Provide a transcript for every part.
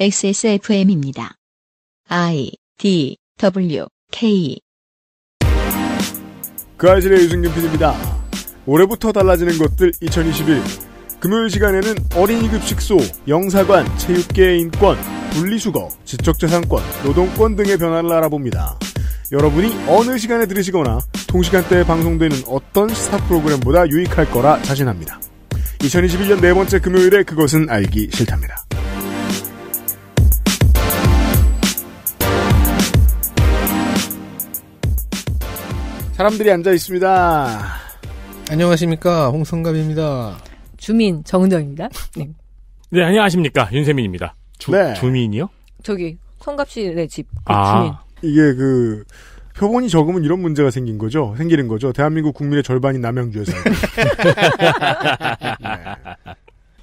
XSFM입니다. I D W K 그 아실의 유승균 PD입니다. 올해부터 달라지는 것들 2021 금요일 시간에는 어린이 급식소, 영사관, 체육계의 인권, 분리수거, 지적재산권, 노동권 등의 변화를 알아봅니다. 여러분이 어느 시간에 들으시거나 동시간대에 방송되는 어떤 시사 프로그램보다 유익할 거라 자신합니다. 2021년 네 번째 금요일에 그것은 알기 싫답니다. 사람들이 앉아 있습니다. 안녕하십니까 홍성갑입니다. 주민 정은정입니다. 네. 네 안녕하십니까 윤세민입니다. 주, 네. 주민이요? 저기 성갑 씨네 집그 아. 주민. 이게 그 표본이 적으면 이런 문제가 생긴 거죠. 생기는 거죠. 대한민국 국민의 절반이 남양주에 서 네.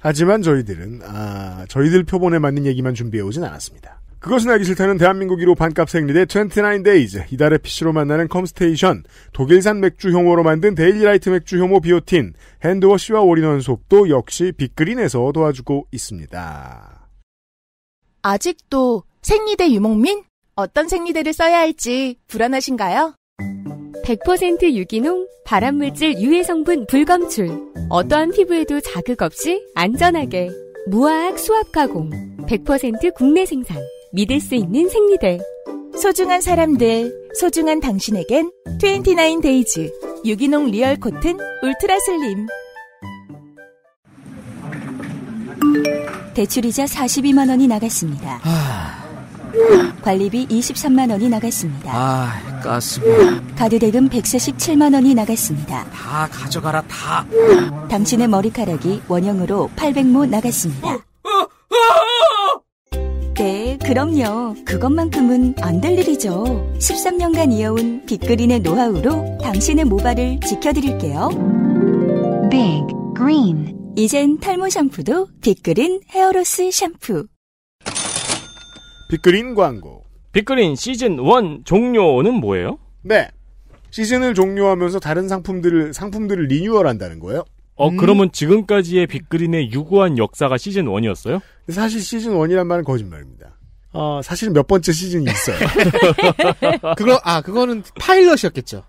하지만 저희들은 아, 저희들 표본에 맞는 얘기만 준비해 오진 않았습니다. 그것은 알기 싫다는 대한민국 1로 반값 생리대 29 days. 이달의 PC로 만나는 컴스테이션. 독일산 맥주 효모로 만든 데일리라이트 맥주 효모 비오틴. 핸드워시와 올인원 속도 역시 빅그린에서 도와주고 있습니다. 아직도 생리대 유목민? 어떤 생리대를 써야 할지 불안하신가요? 100% 유기농, 발암물질 유해 성분 불검출. 어떠한 피부에도 자극 없이 안전하게. 무화학 수압 가공. 100% 국내 생산. 믿을 수 있는 생리대. 소중한 사람들, 소중한 당신에겐 29데이즈 유기농 리얼 코튼 울트라 슬림. 대출이자 42만 원이 나갔습니다. 아... 관리비 23만 원이 나갔습니다. 아, 가스비. 가드 대금 147만 원이 나갔습니다. 다 가져가라 다. 당신의 머리카락이 원형으로 800모 나갔습니다. 그럼요. 그것만큼은 안 될 일이죠. 13년간 이어온 빅그린의 노하우로 당신의 모발을 지켜드릴게요. Big Green. 이젠 탈모 샴푸도 빅그린 헤어로스 샴푸. 빅그린 광고. 빅그린 시즌 1 종료는 뭐예요? 네. 시즌을 종료하면서 다른 상품들을 상품들을 리뉴얼한다는 거예요. 어 음. 그러면 지금까지의 빅그린의 유구한 역사가 시즌 1이었어요? 사실 시즌 1이란 말은 거짓말입니다. 어, 사실몇 번째 시즌이 있어요. 그거, 아, 그거는 파일럿이었겠죠.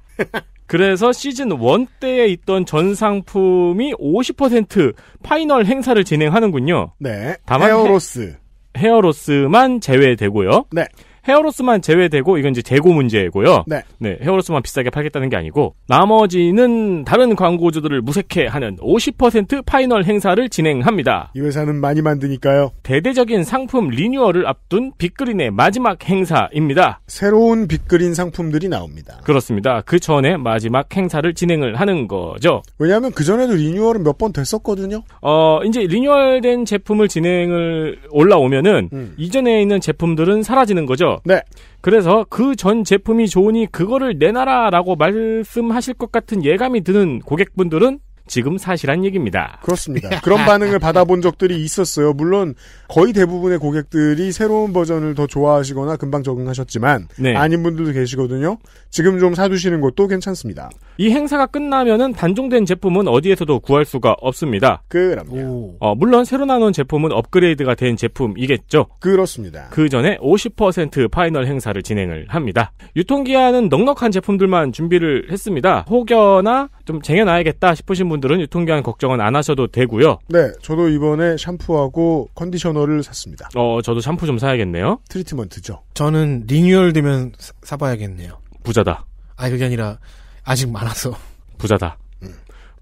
그래서 시즌 1 때에 있던 전 상품이 50% 파이널 행사를 진행하는군요. 네. 다만 헤어로스. 헤, 헤어로스만 제외되고요. 네. 헤어로스만 제외되고 이건 이제 재고 문제고요. 네. 네. 헤어로스만 비싸게 팔겠다는 게 아니고 나머지는 다른 광고주들을 무색해 하는 50% 파이널 행사를 진행합니다. 이 회사는 많이 만드니까요. 대대적인 상품 리뉴얼을 앞둔 빅그린의 마지막 행사입니다. 새로운 빅그린 상품들이 나옵니다. 그렇습니다. 그 전에 마지막 행사를 진행을 하는 거죠. 왜냐하면 그 전에도 리뉴얼은 몇 번 됐었거든요. 어 이제 리뉴얼된 제품을 진행을 올라오면은 음. 이전에 있는 제품들은 사라지는 거죠. 네. 그래서 그 전 제품이 좋으니 그거를 내놔라라고 말씀하실 것 같은 예감이 드는 고객분들은 지금 사실한 얘기입니다. 그렇습니다. 그런 반응을 받아본 적들이 있었어요. 물론 거의 대부분의 고객들이 새로운 버전을 더 좋아하시거나 금방 적응하셨지만 네. 아닌 분들도 계시거든요. 지금 좀 사두시는 것도 괜찮습니다. 이 행사가 끝나면은 단종된 제품은 어디에서도 구할 수가 없습니다. 그럼요. 어, 물론 새로 나온 제품은 업그레이드가 된 제품이겠죠. 그렇습니다. 그 전에 50% 파이널 행사를 진행을 합니다. 유통기한은 넉넉한 제품들만 준비를 했습니다. 혹여나 좀 쟁여놔야겠다 싶으신 분들 분들은 유통기한 걱정은 안 하셔도 되고요. 네, 저도 이번에 샴푸하고 컨디셔너를 샀습니다. 어, 저도 샴푸 좀 사야겠네요. 트리트먼트죠. 저는 리뉴얼 되면 사, 사봐야겠네요. 부자다. 아니 그게 아니라 아직 많아서. 부자다. 음.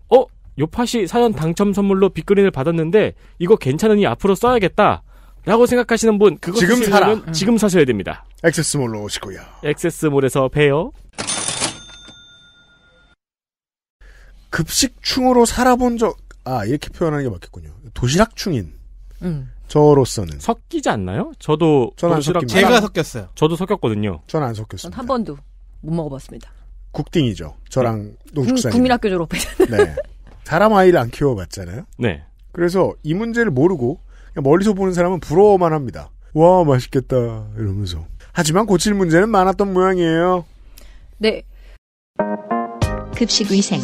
어, 요파시 사연 당첨 선물로 빅그린을 받았는데 이거 괜찮으니 앞으로 써야겠다. 라고 생각하시는 분 그거 지금 사라. 지금 사셔야 됩니다. 액세스몰로 오시고요. 액세스몰에서 봬요. 급식충으로 살아본 적, 아, 이렇게 표현하는 게 맞겠군요. 도시락충인. 음. 저로서는. 섞이지 않나요? 저도 도시락 제가 섞였어요. 저도 섞였거든요. 전 안 섞였습니다. 한 번도 못 먹어봤습니다. 국딩이죠. 저랑 농축사. 네. 국민학교 졸업했잖아요. 네. 사람 아이를 안 키워봤잖아요. 네. 그래서 이 문제를 모르고 멀리서 보는 사람은 부러워만 합니다. 와 맛있겠다 이러면서. 하지만 고칠 문제는 많았던 모양이에요. 네. 급식 위생.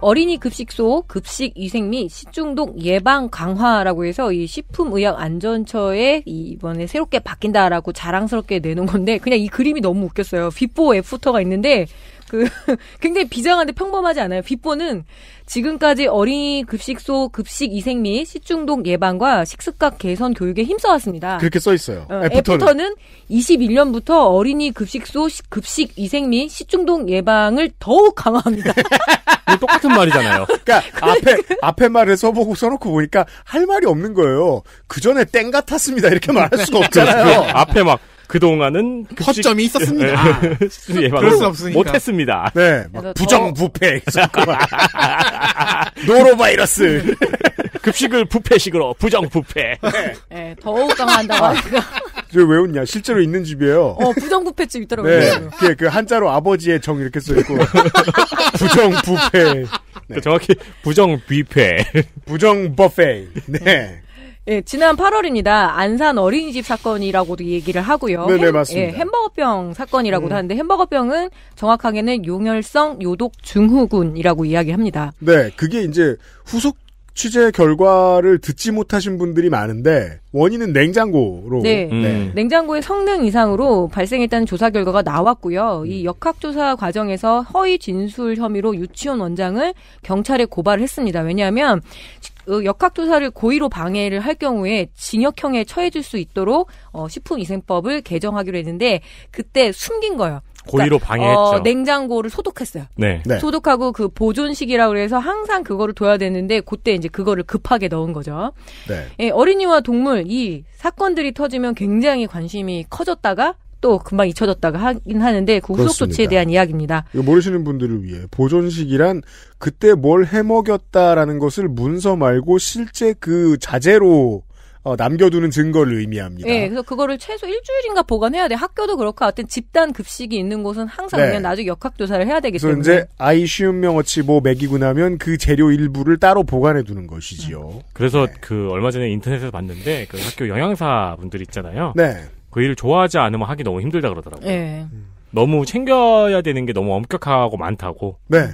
어린이 급식소 급식 위생 및 식중독 예방 강화라고 해서 이 식품의약안전처에 이번에 새롭게 바뀐다라고 자랑스럽게 내놓은 건데 그냥 이 그림이 너무 웃겼어요. 비포 애프터가 있는데 그 굉장히 비장한데 평범하지 않아요. 빗보는 지금까지 어린이 급식소 급식 이생 및 식중독 예방과 식습관 개선 교육에 힘써왔습니다. 그렇게 써 있어요. 어, 애프터는. 애프터는 21년부터 어린이 급식소 급식 이생 및 식중독 예방을 더욱 강화합니다. 똑같은 말이잖아요. 그러니까 앞에 앞에 말을 써보고 써놓고 보니까 할 말이 없는 거예요. 그 전에 땡 같았습니다. 이렇게 말할 수가 그, 그 없잖아요. 앞에 막 그동안은 급식... 허점이 있었습니다. 예, 아. 예 그럴 수 없으니까. 못했습니다. 네. 네 막 부정부패. 노로바이러스. 급식을 부패식으로 부정부패. 네. 네, 더욱 강한다고 하니까. 왜 웃냐? 실제로 있는 집이에요. 어, 부정부패집 있더라고요. 네. 그, 그 한자로 아버지의 정 이렇게 써있고. 부정부패. 그 네. 정확히 부정뷔패 부정버페. 네. 예, 지난 8월입니다. 안산 어린이집 사건이라고도 얘기를 하고요. 네, 햄, 네, 맞습니다. 예, 햄버거병 사건이라고도 음. 하는데 햄버거병은 정확하게는 용혈성 요독 증후군이라고 이야기합니다. 네, 그게 이제 후속 취재 결과를 듣지 못하신 분들이 많은데 원인은 냉장고로 네. 음. 네. 음. 냉장고의 성능 이상으로 발생했다는 조사 결과가 나왔고요. 이 음. 역학조사 과정에서 허위 진술 혐의로 유치원 원장을 경찰에 고발을 했습니다. 왜냐하면 어, 역학조사를 고의로 방해를 할 경우에 징역형에 처해질 수 있도록 어, 식품위생법을 개정하기로 했는데 그때 숨긴 거예요. 그러니까, 고의로 그러니까, 방해했죠. 어, 냉장고를 소독했어요. 네. 네. 소독하고 그 보존식이라 고해서 항상 그거를 둬야 되는데 그때 이제 그거를 급하게 넣은 거죠. 네. 예, 어린이와 동물 이 사건들이 터지면 굉장히 관심이 커졌다가 또 금방 잊혀졌다가 하긴 하는데 그 후속 그렇습니다. 조치에 대한 이야기입니다. 모르시는 분들을 위해 보존식이란 그때 뭘 해먹였다라는 것을 문서 말고 실제 그 자재로 어, 남겨두는 증거를 의미합니다. 네, 그래서 그거를 최소 일주일인가 보관해야 돼. 학교도 그렇고 하여튼 집단 급식이 있는 곳은 항상 네. 그냥 나중에 역학조사를 해야 되기 때문에. 이제 아이 쉬운 명어치 뭐 먹이고 나면 그 재료 일부를 따로 보관해 두는 것이지요. 음. 그래서 네. 그 얼마 전에 인터넷에서 봤는데 그 학교 영양사 분들 있잖아요. 네. 그 일을 좋아하지 않으면 하기 너무 힘들다 그러더라고요. 네. 너무 챙겨야 되는 게 너무 엄격하고 많다고. 네.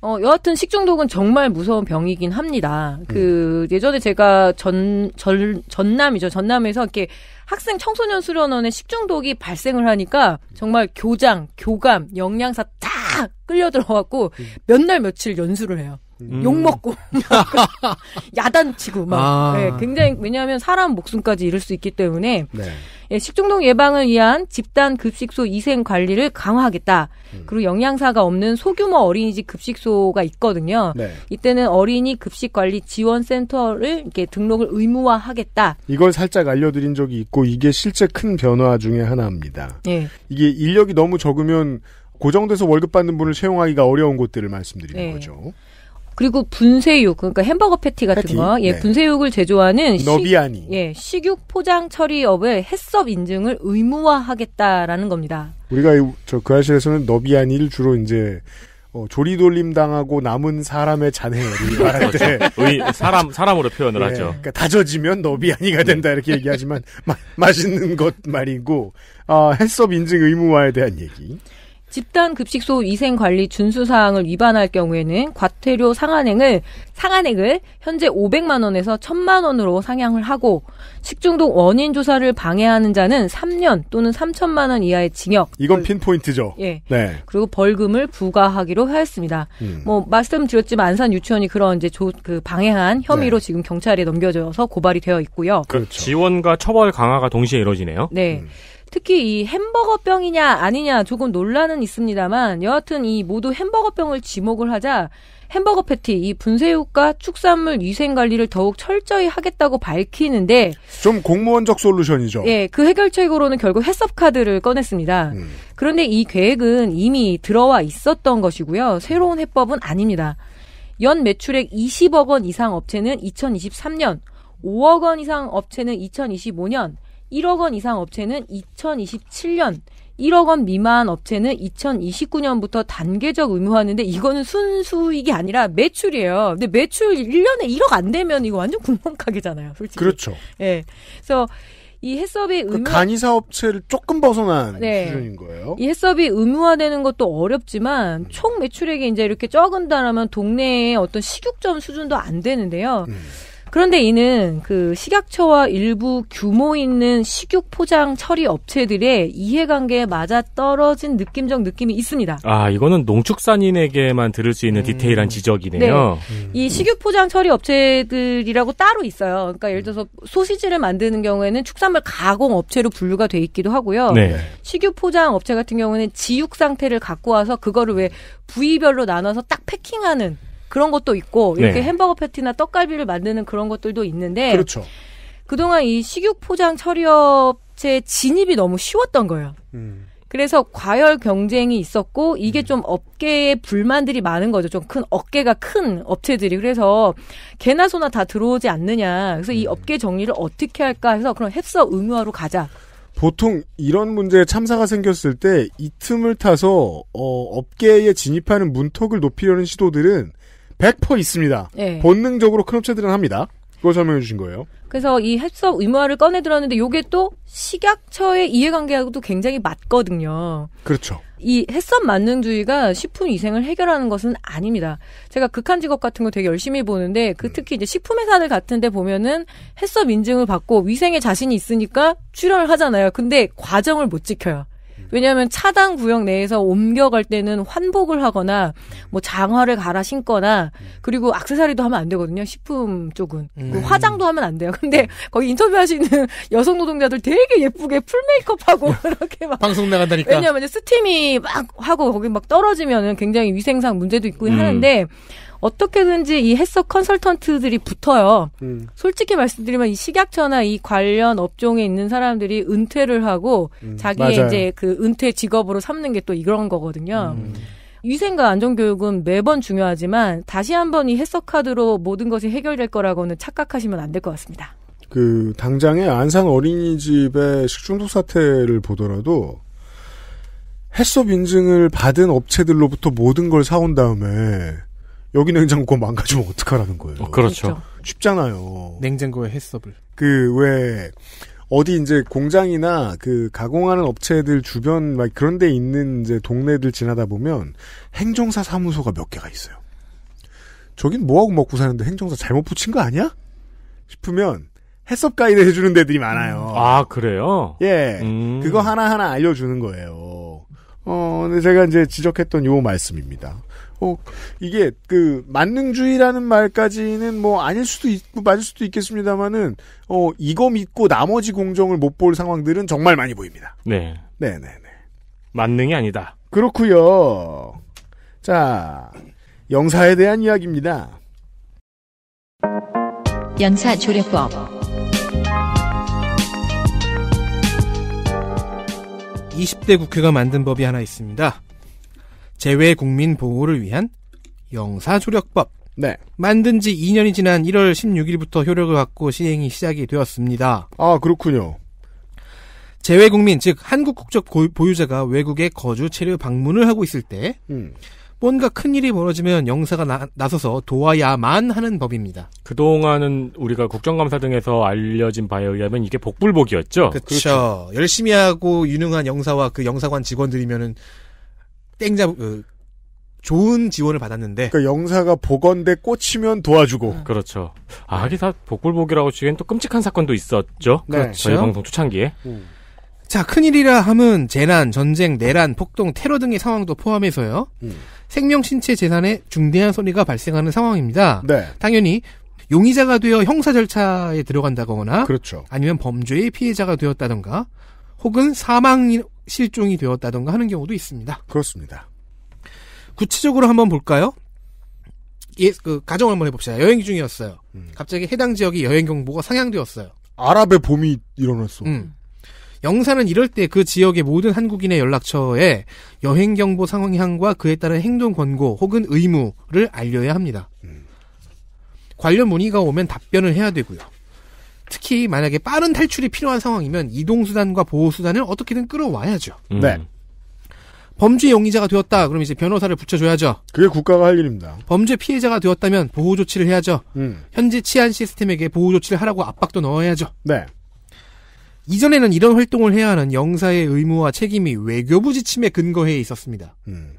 어, 여하튼 식중독은 정말 무서운 병이긴 합니다. 그, 음. 예전에 제가 전, 전, 전남이죠. 전남에서 이렇게 학생 청소년 수련원에 식중독이 발생을 하니까 정말 교장, 교감, 영양사 다막 끌려 들어갖고 음. 몇날 며칠 연수를 해요. 음. 욕 먹고 야단치고 막 아. 네, 굉장히 왜냐하면 사람 목숨까지 잃을 수 있기 때문에 네. 예, 식중독 예방을 위한 집단 급식소 이생 관리를 강화하겠다. 음. 그리고 영양사가 없는 소규모 어린이집 급식소가 있거든요. 네. 이때는 어린이 급식 관리 지원 센터를 이렇게 등록을 의무화하겠다. 이걸 살짝 알려드린 적이 있고 이게 실제 큰 변화 중에 하나입니다. 예. 이게 인력이 너무 적으면 고정돼서 월급 받는 분을 채용하기가 어려운 곳들을 말씀드리는 네. 거죠. 그리고 분쇄육, 그러니까 햄버거 패티 같은 패티? 거, 예, 네. 분쇄육을 제조하는 너비아니, 시, 예, 식육 포장 처리업의 햇섭 인증을 의무화하겠다라는 겁니다. 우리가 저그 아실에서는 너비아니를 주로 이제 어, 조리돌림 당하고 남은 사람의 잔해를 말할 그렇죠. 때 의, 사람 사람으로 표현을 예, 하죠. 그러니까 다져지면 너비아니가 된다 네. 이렇게 얘기하지만 마, 맛있는 것 말이고 어, 아, 햇섭 인증 의무화에 대한 얘기. 집단 급식소 위생 관리 준수 사항을 위반할 경우에는 과태료 상한액을 상한액을 현재 500만 원에서 1000만 원으로 상향을 하고 식중독 원인 조사를 방해하는 자는 3년 또는 3천만 원 이하의 징역. 이건 핀포인트죠. 예. 네. 그리고 벌금을 부과하기로 하였습니다. 음. 뭐 말씀드렸지만 안산 유치원이 그런 이제 조, 그 방해한 혐의로 네. 지금 경찰에 넘겨져서 고발이 되어 있고요. 그렇죠 지원과 처벌 강화가 동시에 이루어지네요. 네. 음. 특히 이 햄버거병이냐 아니냐 조금 논란은 있습니다만 여하튼 이 모두 햄버거병을 지목을 하자 햄버거 패티 이 분쇄육과 축산물 위생 관리를 더욱 철저히 하겠다고 밝히는데 좀 공무원적 솔루션이죠. 예, 그 해결책으로는 결국 햇썹 카드를 꺼냈습니다. 음. 그런데 이 계획은 이미 들어와 있었던 것이고요. 새로운 해법은 아닙니다. 연 매출액 20억 원 이상 업체는 2023년, 5억 원 이상 업체는 2025년, 1억 원 이상 업체는 2027년 1억 원 미만 업체는 2029년부터 단계적 의무화하는데 이거는 순수익이 아니라 매출이에요. 근데 매출 1년에 1억 안 되면 이거 완전 군만가게잖아요, 솔직히. 그렇죠. 예. 네. 그래서 이 해썹이 그 의무 간이사 업체를 조금 벗어난 네. 수준인 거예요. 이 해썹이 의무화되는 것도 어렵지만 음. 총 매출액이 이제 이렇게 적은다라면 동네의 어떤 식육점 수준도 안 되는데요. 음. 그런데 이는 그 식약처와 일부 규모 있는 식육 포장 처리 업체들의 이해관계에 맞아 떨어진 느낌적 느낌이 있습니다. 아, 이거는 농축산인에게만 들을 수 있는 음. 디테일한 네. 지적이네요. 네. 음. 이 식육 포장 처리 업체들이라고 따로 있어요. 그러니까 예를 들어서 소시지를 만드는 경우에는 축산물 가공 업체로 분류가 돼 있기도 하고요. 네. 식육 포장 업체 같은 경우는 지육 상태를 갖고 와서 그거를 왜 부위별로 나눠서 딱 패킹하는 그런 것도 있고 이렇게 네. 햄버거 패티나 떡갈비를 만드는 그런 것들도 있는데 그렇죠. 그동안 이 식육 포장 처리업체 진입이 너무 쉬웠던 거예요. 음. 그래서 과열 경쟁이 있었고 이게 음. 좀 업계에 불만들이 많은 거죠. 좀큰 어깨가 큰 업체들이 그래서 개나 소나 다 들어오지 않느냐. 그래서 이 음. 업계 정리를 어떻게 할까 해서 그럼 햅서 의무화로 가자. 보통 이런 문제에 참사가 생겼을 때 이 틈을 타서 어, 업계에 진입하는 문턱을 높이려는 시도들은 100% 있습니다. 네. 본능적으로 큰 업체들은 합니다. 그거 설명해 주신 거예요. 그래서 이 해썹 의무화를 꺼내 들었는데 요게 또 식약처의 이해관계하고도 굉장히 맞거든요. 그렇죠. 이햇썹 만능주의가 식품 위생을 해결하는 것은 아닙니다. 제가 극한 직업 같은 거 되게 열심히 보는데 그 음. 특히 이제 식품 회사들 같은 데 보면은 햇썹 인증을 받고 위생에 자신이 있으니까 출연을 하잖아요. 근데 과정을 못 지켜요. 왜냐하면 차단 구역 내에서 옮겨갈 때는 환복을 하거나 뭐 장화를 갈아 신거나 그리고 악세사리도 하면 안 되거든요. 식품 쪽은 음. 화장도 하면 안 돼요. 근데 거기 인터뷰하시는 여성 노동자들 되게 예쁘게 풀 메이크업하고 그렇게 막 방송 나간다니까. 왜냐하면 스팀이 막 하고 거기 막 떨어지면은 굉장히 위생상 문제도 있고 음. 하는데 어떻게든지 이 햇석 컨설턴트들이 붙어요. 음. 솔직히 말씀드리면 이 식약처나 이 관련 업종에 있는 사람들이 은퇴를 하고 음. 자기의 맞 이제 그 은퇴 직업으로 삼는 게 또 이런 거거든요. 음. 위생과 안전교육은 매번 중요하지만 다시 한번 이 햇석카드로 모든 것이 해결될 거라고는 착각하시면 안 될 것 같습니다. 그 당장에 안산 어린이집의 식중독 사태를 보더라도 햇섭 인증을 받은 업체들로부터 모든 걸 사온 다음에 여기 냉장고 망가지면 어떡하라는 거예요. 어, 그렇죠. 그렇죠. 쉽잖아요. 냉장고의 햇섭을. 그, 왜, 어디 이제 공장이나 그 가공하는 업체들 주변 막 그런 데 있는 이제 동네들 지나다 보면 행정사 사무소가 몇 개가 있어요. 저긴 뭐하고 먹고 사는데 행정사 잘못 붙인 거 아니야? 싶으면 해썹 가이드 해주는 데들이 많아요. 음. 아, 그래요? 예. 음. 그거 하나하나 알려주는 거예요. 어, 근데 제가 이제 지적했던 요 말씀입니다. 어, 이게 그 만능주의라는 말까지는 뭐 아닐 수도 있고 맞을 수도 있겠습니다만은 어 이거 믿고 나머지 공정을 못 볼 상황들은 정말 많이 보입니다. 네. 네, 네, 네. 만능이 아니다. 그렇고요. 자, 영사에 대한 이야기입니다. 영사 조례법. 이십 대 국회가 만든 법이 하나 있습니다. 재외국민 보호를 위한 영사조력법. 네. 만든 지 2년이 지난 1월 16일부터 효력을 갖고 시행이 시작이 되었습니다. 아, 그렇군요. 재외국민, 즉, 한국 국적 보유자가 외국에 거주, 체류, 방문을 하고 있을 때, 음. 뭔가 큰일이 벌어지면 영사가 나, 나서서 도와야만 하는 법입니다. 그동안은 우리가 국정감사 등에서 알려진 바에 의하면 이게 복불복이었죠? 그렇죠. 열심히 하고 유능한 영사와 그 영사관 직원들이면은 땡자 어, 좋은 지원을 받았는데. 그러니까 영사가 보건대 꽂히면 도와주고. 음. 그렇죠. 아, 이긴다 복불복이라고 주기엔 또 끔찍한 사건도 있었죠. 네. 그렇죠. 저희 방송 초창기에. 음. 자, 큰일이라 함은 재난, 전쟁, 내란, 폭동, 테러 등의 상황도 포함해서요. 음. 생명, 신체, 재산에 중대한 손해가 발생하는 상황입니다. 네. 당연히 용의자가 되어 형사 절차에 들어간다거나 그렇죠. 아니면 범죄의 피해자가 되었다던가 혹은 사망 실종이 되었다던가 하는 경우도 있습니다. 그렇습니다. 구체적으로 한번 볼까요? 예, 그 가정 한번 해봅시다. 여행 중이었어요. 음. 갑자기 해당 지역의 여행 경보가 상향되었어요. 아랍의 봄이 일어났어. 음. 영사는 이럴 때 그 지역의 모든 한국인의 연락처에 여행 경보 상향과 그에 따른 행동 권고 혹은 의무를 알려야 합니다. 음. 관련 문의가 오면 답변을 해야 되고요. 특히 만약에 빠른 탈출이 필요한 상황이면 이동수단과 보호수단을 어떻게든 끌어와야죠. 음. 네. 범죄 용의자가 되었다. 그럼 이제 변호사를 붙여줘야죠. 그게 국가가 할 일입니다. 범죄 피해자가 되었다면 보호 조치를 해야죠. 음. 현지 치안 시스템에게 보호 조치를 하라고 압박도 넣어야죠. 네. 이전에는 이런 활동을 해야 하는 영사의 의무와 책임이 외교부 지침에 근거해 있었습니다. 음.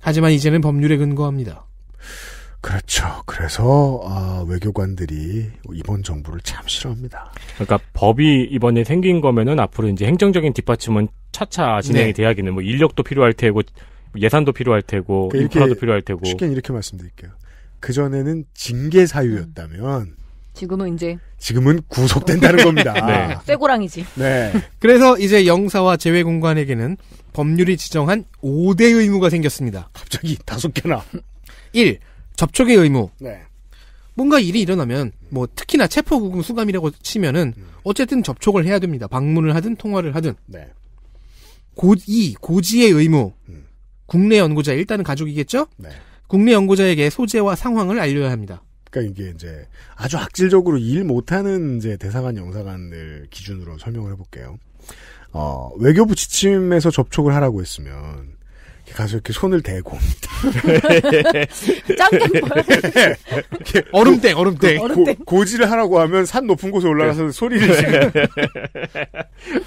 하지만 이제는 법률에 근거합니다. 그렇죠. 그래서 아, 외교관들이 이번 정부를 참 싫어합니다. 그러니까 법이 이번에 생긴 거면은 앞으로 이제 행정적인 뒷받침은 차차 진행이 네. 돼야겠는뭐 인력도 필요할 테고 예산도 필요할 테고 그러니까 인프라도 필요할 테고. 쉽게 이렇게 말씀드릴게요. 그 전에는 징계 사유였다면 음. 지금은 이제 지금은 구속된다는 겁니다. 네. 쇠고랑이지. 네. 그래서 이제 영사와 재외 공관에게는 법률이 지정한 5대 의무가 생겼습니다. 갑자기 다섯 개나. 1. 접촉의 의무. 네. 뭔가 일이 일어나면 뭐 특히나 체포 구금 수감이라고 치면은 음. 어쨌든 접촉을 해야 됩니다. 방문을 하든 통화를 하든. 네. 고이 고지의 의무. 음. 국내 연구자 일단은 가족이겠죠? 네. 국내 연구자에게 소재와 상황을 알려야 합니다. 그러니까 이게 이제 아주 악질적으로 일 못하는 이제 대사관 영사관을 기준으로 설명을 해볼게요. 어, 외교부 지침에서 접촉을 하라고 했으면 가서 이렇게 손을 대고 옵니다. 짱땡 네. 얼음땡 얼음땡 고, 고지를 하라고 하면 산 높은 곳에 올라가서 네. 소리를 네. 지르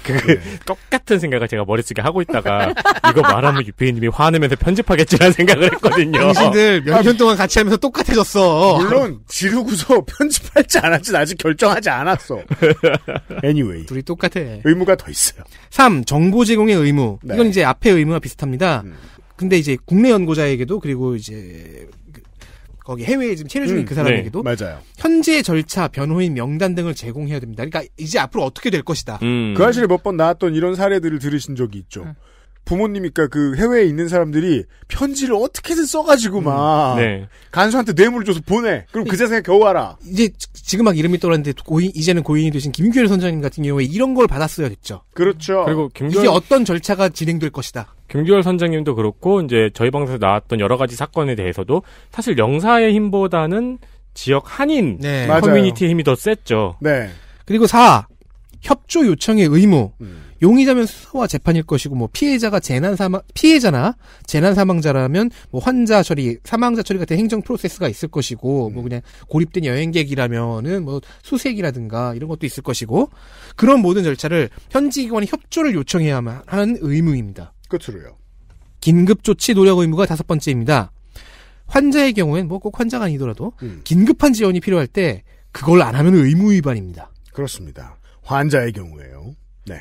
그, 똑같은 생각을 제가 머릿속에 하고 있다가 이거 말하면 유피님이 화내면서 편집하겠지라는 생각을 했거든요. 당신들 어. 몇년 아, 동안 같이 하면서 똑같아졌어. 물론 지르고서 편집할지 안 할지 아직 결정하지 않았어. anyway 둘이 똑같아. 의무가 더 있어요. 3. 정보 제공의 의무. 네. 이건 이제 앞에 의무와 비슷합니다. 음. 근데 이제 국내 연구자에게도 그리고 이제 그 거기 해외에 지금 체류 중인 음, 그 네. 사람에게도 네, 맞아요. 현재 절차, 변호인 명단 등을 제공해야 됩니다. 그러니까 이제 앞으로 어떻게 될 것이다. 음. 그 사실에 몇 번 나왔던 이런 사례들을 들으신 적이 있죠. 음. 부모님이니까 그러니까 그 해외에 있는 사람들이 편지를 어떻게든 써가지고 음. 막 네. 간수한테 뇌물을 줘서 보내. 그럼 그 자세가 겨우 알아. 이제 지금 막 이름이 떠오르는데 고인, 이제는 고인이 되신 김규열 선장님 같은 경우에 이런 걸 받았어야 됐죠. 그렇죠. 그리고 김규 이게 어떤 절차가 진행될 것이다. 김규열 선장님도 그렇고 이제 저희 방송에서 나왔던 여러 가지 사건에 대해서도 사실 영사의 힘보다는 지역 한인 네. 커뮤니티의 힘이 더 셌죠. 네. 그리고 4. 협조 요청의 의무. 음. 용의자면 수사와 재판일 것이고 뭐 피해자가 재난 사망 피해자나 재난 사망자라면 뭐 환자 처리, 사망자 처리 같은 행정 프로세스가 있을 것이고 음. 뭐 그냥 고립된 여행객이라면은 뭐 수색이라든가 이런 것도 있을 것이고 그런 모든 절차를 현지 기관이 협조를 요청해야만 하는 의무입니다. 끝으로요. 긴급조치 노력 의무가 다섯 번째입니다. 환자의 경우엔 뭐 꼭 환자가 아니더라도 음. 긴급한 지원이 필요할 때 그걸 안 하면 의무 위반입니다. 그렇습니다. 환자의 경우에요. 네.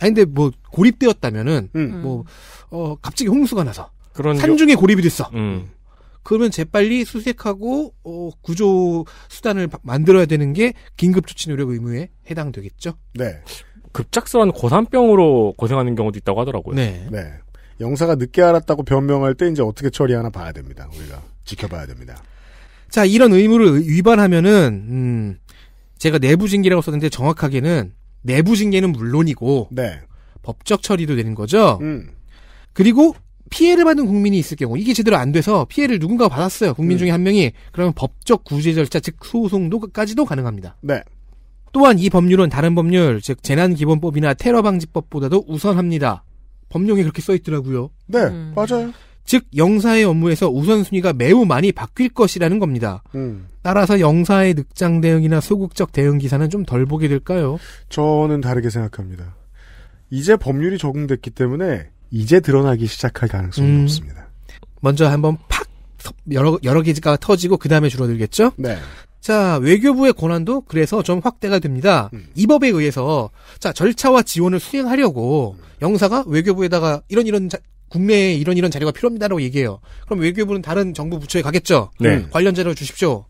아니 근데 뭐 고립되었다면은 음. 뭐 어, 갑자기 홍수가 나서 산중에 요... 고립이 됐어. 음. 그러면 재빨리 수색하고 어, 구조 수단을 만들어야 되는 게 긴급조치 노력 의무에 해당되겠죠. 네. 급작스러운 고산병으로 고생하는 경우도 있다고 하더라고요. 네. 네. 영사가 늦게 알았다고 변명할 때 이제 어떻게 처리하나 봐야 됩니다. 우리가 지켜봐야 됩니다. 자, 이런 의무를 위반하면은 음, 제가 내부 징계라고 썼는데 정확하게는 내부 징계는 물론이고 네. 법적 처리도 되는 거죠. 음. 그리고 피해를 받은 국민이 있을 경우 이게 제대로 안 돼서 피해를 누군가 받았어요. 국민 음. 중에 한 명이 그러면 법적 구제 절차 즉 소송도까지도 가능합니다. 네. 또한 이 법률은 다른 법률, 즉 재난기본법이나 테러방지법보다도 우선합니다. 법령에 그렇게 써 있더라고요. 네, 음. 맞아요. 즉 영사의 업무에서 우선순위가 매우 많이 바뀔 것이라는 겁니다. 음. 따라서 영사의 늑장 대응이나 소극적 대응 기사는 좀 덜 보게 될까요? 저는 다르게 생각합니다. 이제 법률이 적용됐기 때문에 이제 드러나기 시작할 가능성이 음. 높습니다. 먼저 한번 팍 여러 여러 개가 터지고 그 다음에 줄어들겠죠? 네. 자, 외교부의 권한도 그래서 좀 확대가 됩니다. 음. 이 법에 의해서 자, 절차와 지원을 수행하려고 음. 영사가 외교부에다가 이런 이런 자, 국내에 이런 이런 자료가 필요합니다라고 얘기해요. 그럼 외교부는 다른 정부 부처에 가겠죠. 네. 음, 관련 자료 주십시오.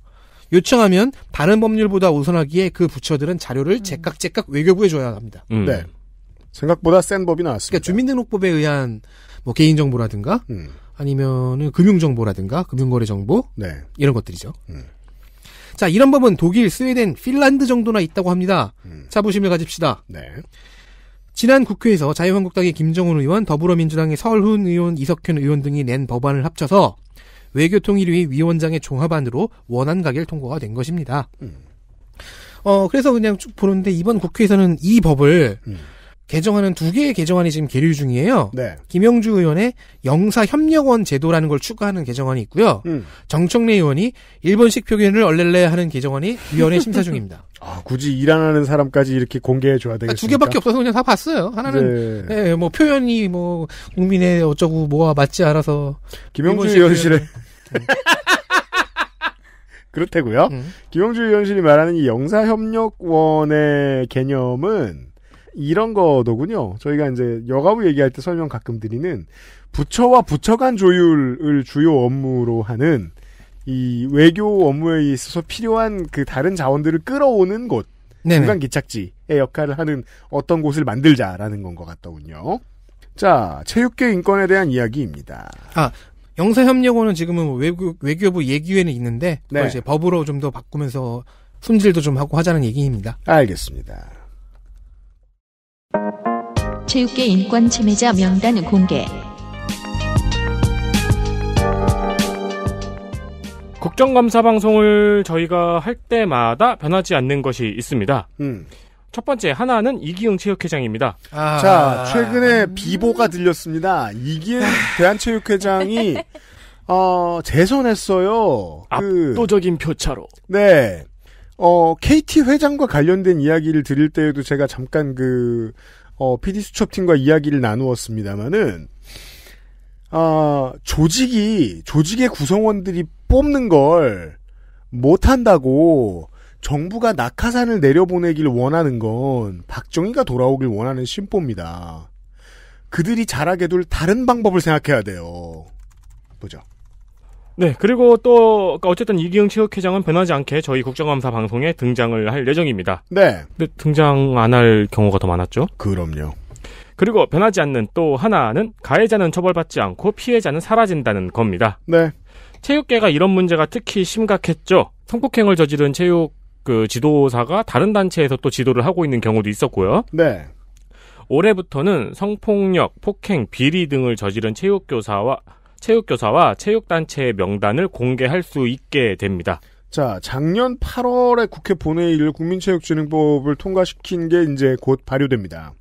요청하면 다른 법률보다 우선하기에 그 부처들은 자료를 음. 제깍제깍 외교부에 줘야 합니다. 음. 네. 생각보다 센 법이 나왔습니다. 그러니까 주민등록법에 의한 뭐 개인 정보라든가 음. 아니면은 금융 정보라든가 금융거래 정보 네. 이런 것들이죠. 음. 자, 이런 법은 독일, 스웨덴, 핀란드 정도나 있다고 합니다. 음. 자부심을 가집시다. 네. 지난 국회에서 자유한국당의 김정은 의원, 더불어민주당의 설훈 의원, 이석현 의원 등이 낸 법안을 합쳐서 외교통일위 위원장의 종합안으로 원안 가결 통과가 된 것입니다. 음. 어, 그래서 그냥 쭉 보는데 이번 국회에서는 이 법을 음. 개정안은 두 개의 개정안이 지금 계류 중이에요. 네. 김영주 의원의 영사협력원 제도라는 걸 추가하는 개정안이 있고요. 음. 정청래 의원이 일본식 표현을 얼렐레 하는 개정안이 위원회 심사 중입니다. 아, 굳이 일 안 하는 사람까지 이렇게 공개해 줘야 그러니까 되겠어요까두 개밖에 없어서 그냥 다 봤어요. 하나는 네. 네, 뭐 표현이 뭐 국민의 어쩌고 뭐와 맞지 않아서 김영주 의원실에 네. 그렇다고요. 음. 김영주 의원실이 말하는 이 영사협력원의 개념은 이런 거더군요. 저희가 이제 여가부 얘기할 때 설명 가끔 드리는 부처와 부처 간 조율을 주요 업무로 하는 이 외교 업무에 있어서 필요한 그 다른 자원들을 끌어오는 곳. 중간 기착지의 역할을 하는 어떤 곳을 만들자라는 건 것 같더군요. 자, 체육계 인권에 대한 이야기입니다. 아, 영사협력원은 지금은 뭐 외교, 외교부 예기회는 있는데, 네. 이제 법으로 좀 더 바꾸면서 손질도 좀 하고 하자는 얘기입니다. 알겠습니다. 체육계 인권 침해자 명단 공개. 국정감사 방송을 저희가 할 때마다 변하지 않는 것이 있습니다. 음. 첫 번째 하나는 이기영 체육회장입니다. 아. 자 최근에 비보가 들렸습니다. 이기영 대한체육회장이 어, 재선했어요. 그 압도적인 그... 표차로. 네. 어, KT 회장과 관련된 이야기를 드릴 때에도 제가 잠깐 그, 어, PD 수첩팀과 이야기를 나누었습니다만은, 아, 조직이, 조직의 구성원들이 뽑는 걸 못한다고 정부가 낙하산을 내려보내길 원하는 건 박정희가 돌아오길 원하는 심보입니다. 그들이 잘하게 둘 다른 방법을 생각해야 돼요. 보죠. 네, 그리고 또 그러니까 어쨌든 이기영 체육회장은 변하지 않게 저희 국정감사 방송에 등장을 할 예정입니다. 네. 근데 등장 안 할 경우가 더 많았죠? 그럼요. 그리고 변하지 않는 또 하나는 가해자는 처벌받지 않고 피해자는 사라진다는 겁니다. 네. 체육계가 이런 문제가 특히 심각했죠. 성폭행을 저지른 체육 그 지도사가 다른 단체에서 또 지도를 하고 있는 경우도 있었고요. 네. 올해부터는 성폭력, 폭행, 비리 등을 저지른 체육교사와 체육교사와 체육단체의 명단을 공개할 수 있게 됩니다. 자, 작년 8월에 국회 본회의를 국민체육진흥법을 통과시킨 게 이제 곧 발효됩니다.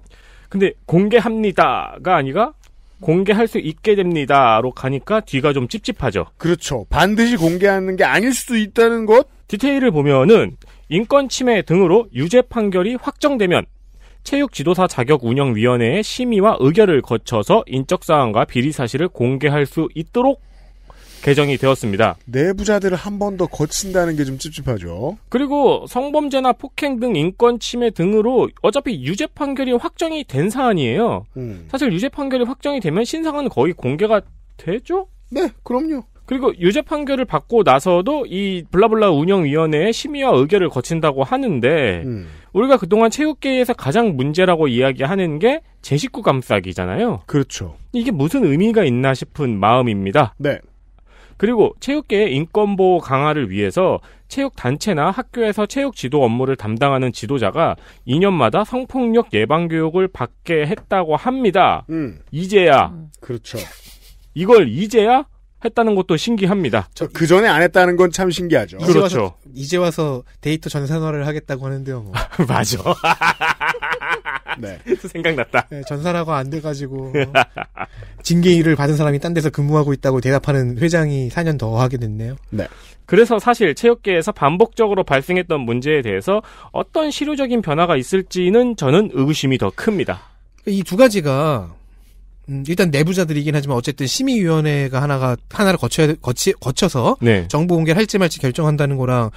근데 공개합니다가 아니라 공개할 수 있게 됩니다로 가니까 뒤가 좀 찝찝하죠. 그렇죠. 반드시 공개하는 게 아닐 수도 있다는 것? 디테일을 보면은 인권 침해 등으로 유죄 판결이 확정되면 체육지도사 자격운영위원회의 심의와 의결을 거쳐서 인적사항과 비리 사실을 공개할 수 있도록 개정이 되었습니다. 내부자들을 한 번 더 거친다는 게 좀 찝찝하죠. 그리고 성범죄나 폭행 등 인권 침해 등으로 어차피 유죄 판결이 확정이 된 사안이에요. 음. 사실 유죄 판결이 확정이 되면 신상은 거의 공개가 되죠? 네, 그럼요. 그리고 유죄 판결을 받고 나서도 이 블라블라 운영위원회의 심의와 의결을 거친다고 하는데 음. 우리가 그동안 체육계에서 가장 문제라고 이야기하는 게 제식구 감싸기잖아요. 그렇죠. 이게 무슨 의미가 있나 싶은 마음입니다. 네. 그리고 체육계의 인권보호 강화를 위해서 체육단체나 학교에서 체육 지도 업무를 담당하는 지도자가 2년마다 성폭력 예방교육을 받게 했다고 합니다. 음. 이제야. 음. 그렇죠. 이걸 이제야 했다는 것도 신기합니다. 저 그 전에 안 했다는 건 참 신기하죠. 이제 그렇죠. 와서, 이제 와서 데이터 전산화를 하겠다고 하는데요. 뭐. 맞아. 네. 생각났다. 네, 전산화가 안 돼가지고 징계일을 받은 사람이 딴 데서 근무하고 있다고 대답하는 회장이 4년 더 하게 됐네요. 네. 그래서 사실 체육계에서 반복적으로 발생했던 문제에 대해서 어떤 실효적인 변화가 있을지는 저는 의구심이 더 큽니다. 이 두 가지가 음, 일단 내부자들이긴 하지만 어쨌든 심의위원회가 하나가 하나를 거쳐야 거치, 거쳐서 네. 정보 공개를 할지 말지 결정한다는 거랑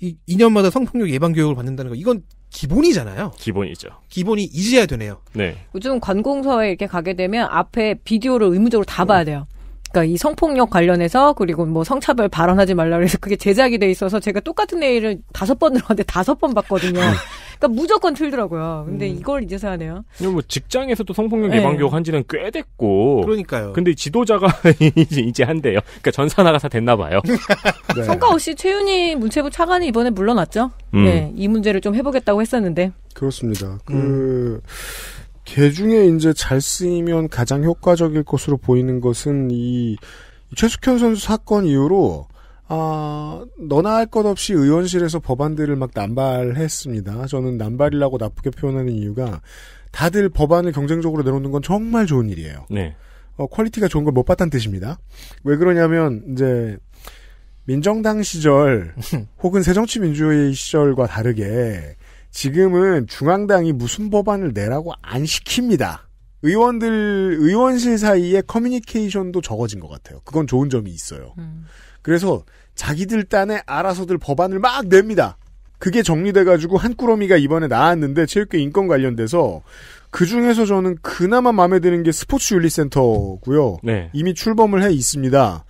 이 2년마다 성폭력 예방 교육을 받는다는 거 이건 기본이잖아요. 기본이죠. 기본이 이제야 되네요. 네. 요즘 관공서에 이렇게 가게 되면 앞에 비디오를 의무적으로 다 봐야 돼요. 그러니까 이 성폭력 관련해서 그리고 뭐 성차별 발언하지 말라 그래서 그게 제작이 돼 있어서 제가 똑같은 메일을 다섯 번들어 하는데 다섯 번 봤거든요. 아. 그러니까 무조건 틀더라고요. 근데 음. 이걸 이제서 하네요. 뭐 직장에서도 성폭력 네. 예방 교육 한지는 꽤 됐고. 그러니까요. 근데 지도자가 이제, 한대요. 그러니까 전산화가다 됐나 봐요. 네. 성과 없이 최윤희 문체부 차관이 이번에 물러났죠. 음. 네, 이 문제를 좀 해보겠다고 했었는데. 그렇습니다. 그 음. 개 중에 이제 잘 쓰이면 가장 효과적일 것으로 보이는 것은 이 최숙현 선수 사건 이후로 아, 너나 할 것 없이 의원실에서 법안들을 막 남발했습니다. 저는 남발이라고 나쁘게 표현하는 이유가 다들 법안을 경쟁적으로 내놓는 건 정말 좋은 일이에요. 네. 어, 퀄리티가 좋은 걸 못 봤다는 뜻입니다. 왜 그러냐면 이제 민정당 시절 혹은 새정치민주의 시절과 다르게 지금은 중앙당이 무슨 법안을 내라고 안 시킵니다. 의원들 의원실 사이에 커뮤니케이션도 적어진 것 같아요. 그건 좋은 점이 있어요. 음. 그래서 자기들 딴에 알아서들 법안을 막 냅니다. 그게 정리돼가지고 한 꾸러미가 이번에 나왔는데 체육계 인권 관련돼서 그 중에서 저는 그나마 마음에 드는 게 스포츠 윤리센터고요. 네. 이미 출범을 해 있습니다.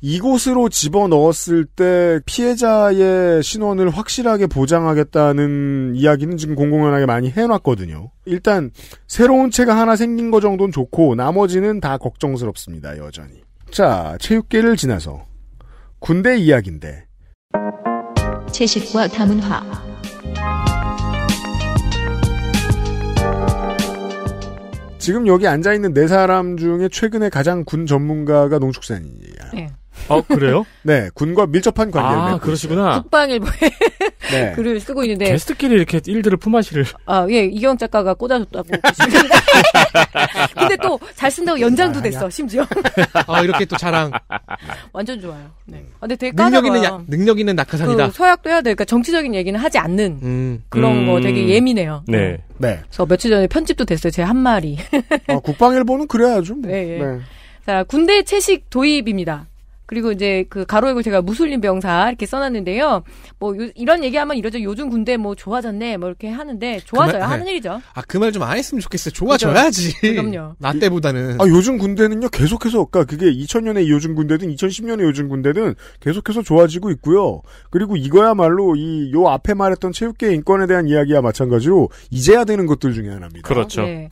이곳으로 집어넣었을 때 피해자의 신원을 확실하게 보장하겠다는 이야기는 지금 공공연하게 많이 해놨거든요. 일단 새로운 채가 하나 생긴 거 정도는 좋고 나머지는 다 걱정스럽습니다. 여전히. 자, 체육계를 지나서 군대 이야기인데 채식과 다문화 지금 여기 앉아있는 네 사람 중에 최근에 가장 군 전문가가 농축산이야. 네. 어, 그래요? 네, 군과 밀접한 관계를 아, 맺고 그러시구나. 국방일보에 네. 글을 쓰고 있는데 게스트끼리 이렇게 일들을 품앗이를. 아, 예, 이경 작가가 꽂아줬다고. 보시 근데 또 잘 쓴다고 연장도 아, 됐어, 심지어. 아, 이렇게 또 자랑. 완전 좋아요. 네. 아, 근데 되게 능력 있는 야, 능력 있는 낙하산이다. 그 서약도 해야 되니까 그러니까 정치적인 얘기는 하지 않는 음. 그런 거 되게 음. 예민해요. 네. 네. 그래서 며칠 전에 편집도 됐어요. 제 한 마리. 아, 국방일보는 그래야죠. 뭐. 네, 예. 네. 자, 군대 채식 도입입니다. 그리고 이제 그 가로에고 제가 무슬림 병사 이렇게 써놨는데요. 뭐 요, 이런 얘기하면 이러죠. 요즘 군대 뭐 좋아졌네 뭐 이렇게 하는데 좋아져요 네. 아, 그 말, 하는 일이죠. 아 그 말 좀 안 했으면 좋겠어요. 좋아져야지. 그럼요. 나 때보다는. 아 요즘 군대는요 계속해서 그러니까 그게 2000년에 요즘 군대든 2010년에 요즘 군대든 계속해서 좋아지고 있고요. 그리고 이거야말로 이 요 앞에 말했던 체육계 인권에 대한 이야기와 마찬가지로 이제야 되는 것들 중에 하나입니다. 그렇죠. 아, 네.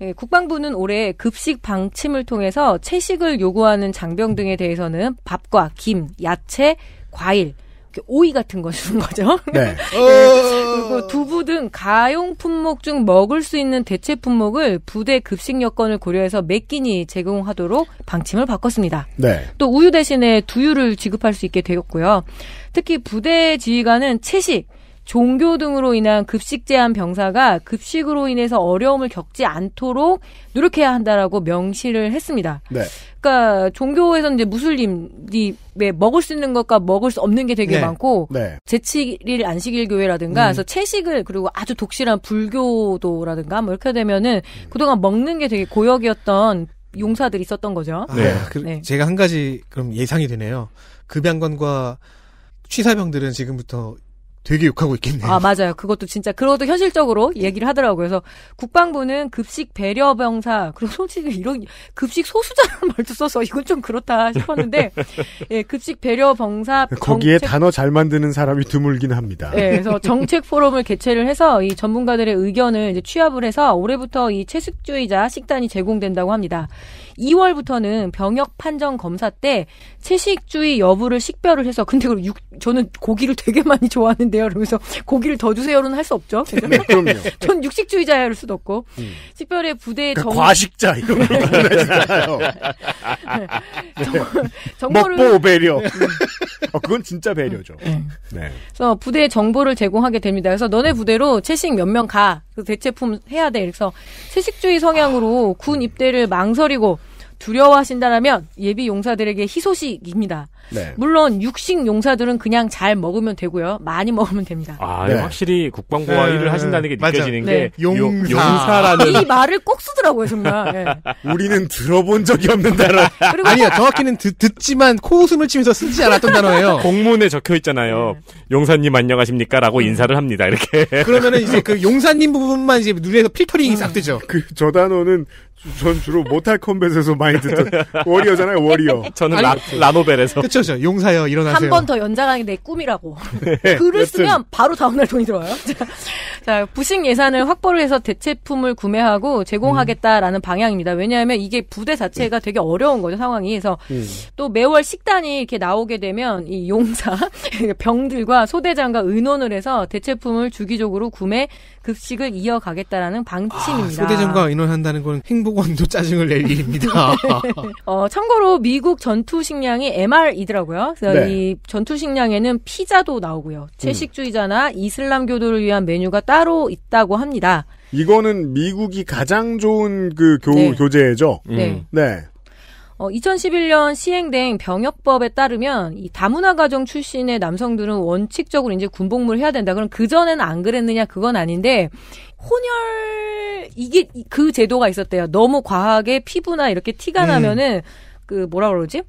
예, 국방부는 올해 급식 방침을 통해서 채식을 요구하는 장병 등에 대해서는 밥과 김, 야채, 과일, 오이 같은 거 주는 거죠. 네. 예, 그리고 두부 등 가용 품목 중 먹을 수 있는 대체 품목을 부대 급식 여건을 고려해서 매 끼니 제공하도록 방침을 바꿨습니다. 네. 또 우유 대신에 두유를 지급할 수 있게 되었고요. 특히 부대 지휘관은 채식, 종교 등으로 인한 급식 제한 병사가 급식으로 인해서 어려움을 겪지 않도록 노력해야 한다라고 명시를 했습니다. 네. 그러니까 종교에서는 이제 무슬림이 먹을 수 있는 것과 먹을 수 없는 게 되게 네. 많고 네. 제칠일 안식일 교회라든가 음. 그래서 채식을 그리고 아주 독실한 불교도라든가 뭐 이렇게 되면은 음. 그동안 먹는 게 되게 고역이었던 용사들이 있었던 거죠. 아, 네. 그 네. 제가 한 가지 그럼 예상이 되네요. 급양관과 취사병들은 지금부터 되게 욕하고 있겠네요. 아, 맞아요. 그것도 진짜, 그것도 현실적으로 얘기를 하더라고요. 그래서 국방부는 급식 배려병사, 그리고 솔직히 이런 급식 소수자라는 말도 써서 이건 좀 그렇다 싶었는데, 예, 급식 배려병사. 그 거기에 정책... 단어 잘 만드는 사람이 드물긴 합니다. 예, 그래서 정책 포럼을 개최를 해서 이 전문가들의 의견을 이제 취합을 해서 올해부터 이 채식주의자 식단이 제공된다고 합니다. 2월부터는 병역 판정 검사 때 채식주의 여부를 식별을 해서 근데 그 저는 고기를 되게 많이 좋아하는데요. 그러면서 고기를 더 주세요는 할 수 없죠. 네, 그럼요. 전 육식주의자야 할 수도 없고 음. 식별의 부대 그러니까 정 과식자 이런 거 네. 네. 네. 정... 보를 먹보 배려. 음. 어, 그건 진짜 배려죠. 네. 네. 그래서 부대 정보를 제공하게 됩니다. 그래서 너네 음. 부대로 채식 몇 명 가. 그래서 대체품 해야 돼. 그래서 채식주의 성향으로 아... 군 입대를 망설이고 두려워하신다라면 예비 용사들에게 희소식입니다. 네. 물론 육식 용사들은 그냥 잘 먹으면 되고요. 많이 먹으면 됩니다. 아, 네. 확실히 국방부와 네. 일을 하신다는 게 맞아. 느껴지는 네. 게 용사. 라는이 말을 꼭 쓰더라고요, 정말. 네. 우리는 들어본 적이 없는 단어. 그리고 아니요, 정확히는 듣, 지만 코웃음을 치면서 쓰지 않았던 단어예요. 공문에 적혀 있잖아요. 네. 용사님 안녕하십니까라고 인사를 합니다. 이렇게. 그러면은 이제 그 용사님 부분만 이제 눈에서 필터링이 싹 뜨죠. 그 저 단어는 전 주로 모탈 컴뱃에서 많이 듣던 워리어잖아요, 워리어. 저는 아니, 라, 라노벨에서. 그 그렇죠, 그렇죠. 용사여 일어나세요. 한 번 더 연장하는 게 내 꿈이라고. 네, 글을 쓰면 바로 다음날 돈이 들어요. 와 자, 부식 예산을 확보를 해서 대체품을 구매하고 제공하겠다라는 음. 방향입니다. 왜냐하면 이게 부대 자체가 음. 되게 어려운 거죠 상황이. 그래서 음. 또 매월 식단이 이렇게 나오게 되면 이 용사 병들과 소대장과 의논을 해서 대체품을 주기적으로 구매 급식을 이어가겠다라는 방침입니다. 아, 소대장과 의논한다는 건 행복원도 짜증을 낼 일입니다. 어, 참고로 미국 전투 식량이 MR이더라고요. 네. 이 전투 식량에는 피자도 나오고요. 채식주의자나 음. 이슬람교도를 위한 메뉴가 따로 있다고 합니다. 이거는 미국이 가장 좋은 그 교, 네. 교재죠. 음. 네. 네. 어, 2011년 시행된 병역법에 따르면 이 다문화 가정 출신의 남성들은 원칙적으로 이제 군복무를 해야 된다. 그럼 그전에는 안 그랬느냐? 그건 아닌데 혼혈 이게 그 제도가 있었대요. 너무 과하게 피부나 이렇게 티가 음. 나면은 그 뭐라 그러지?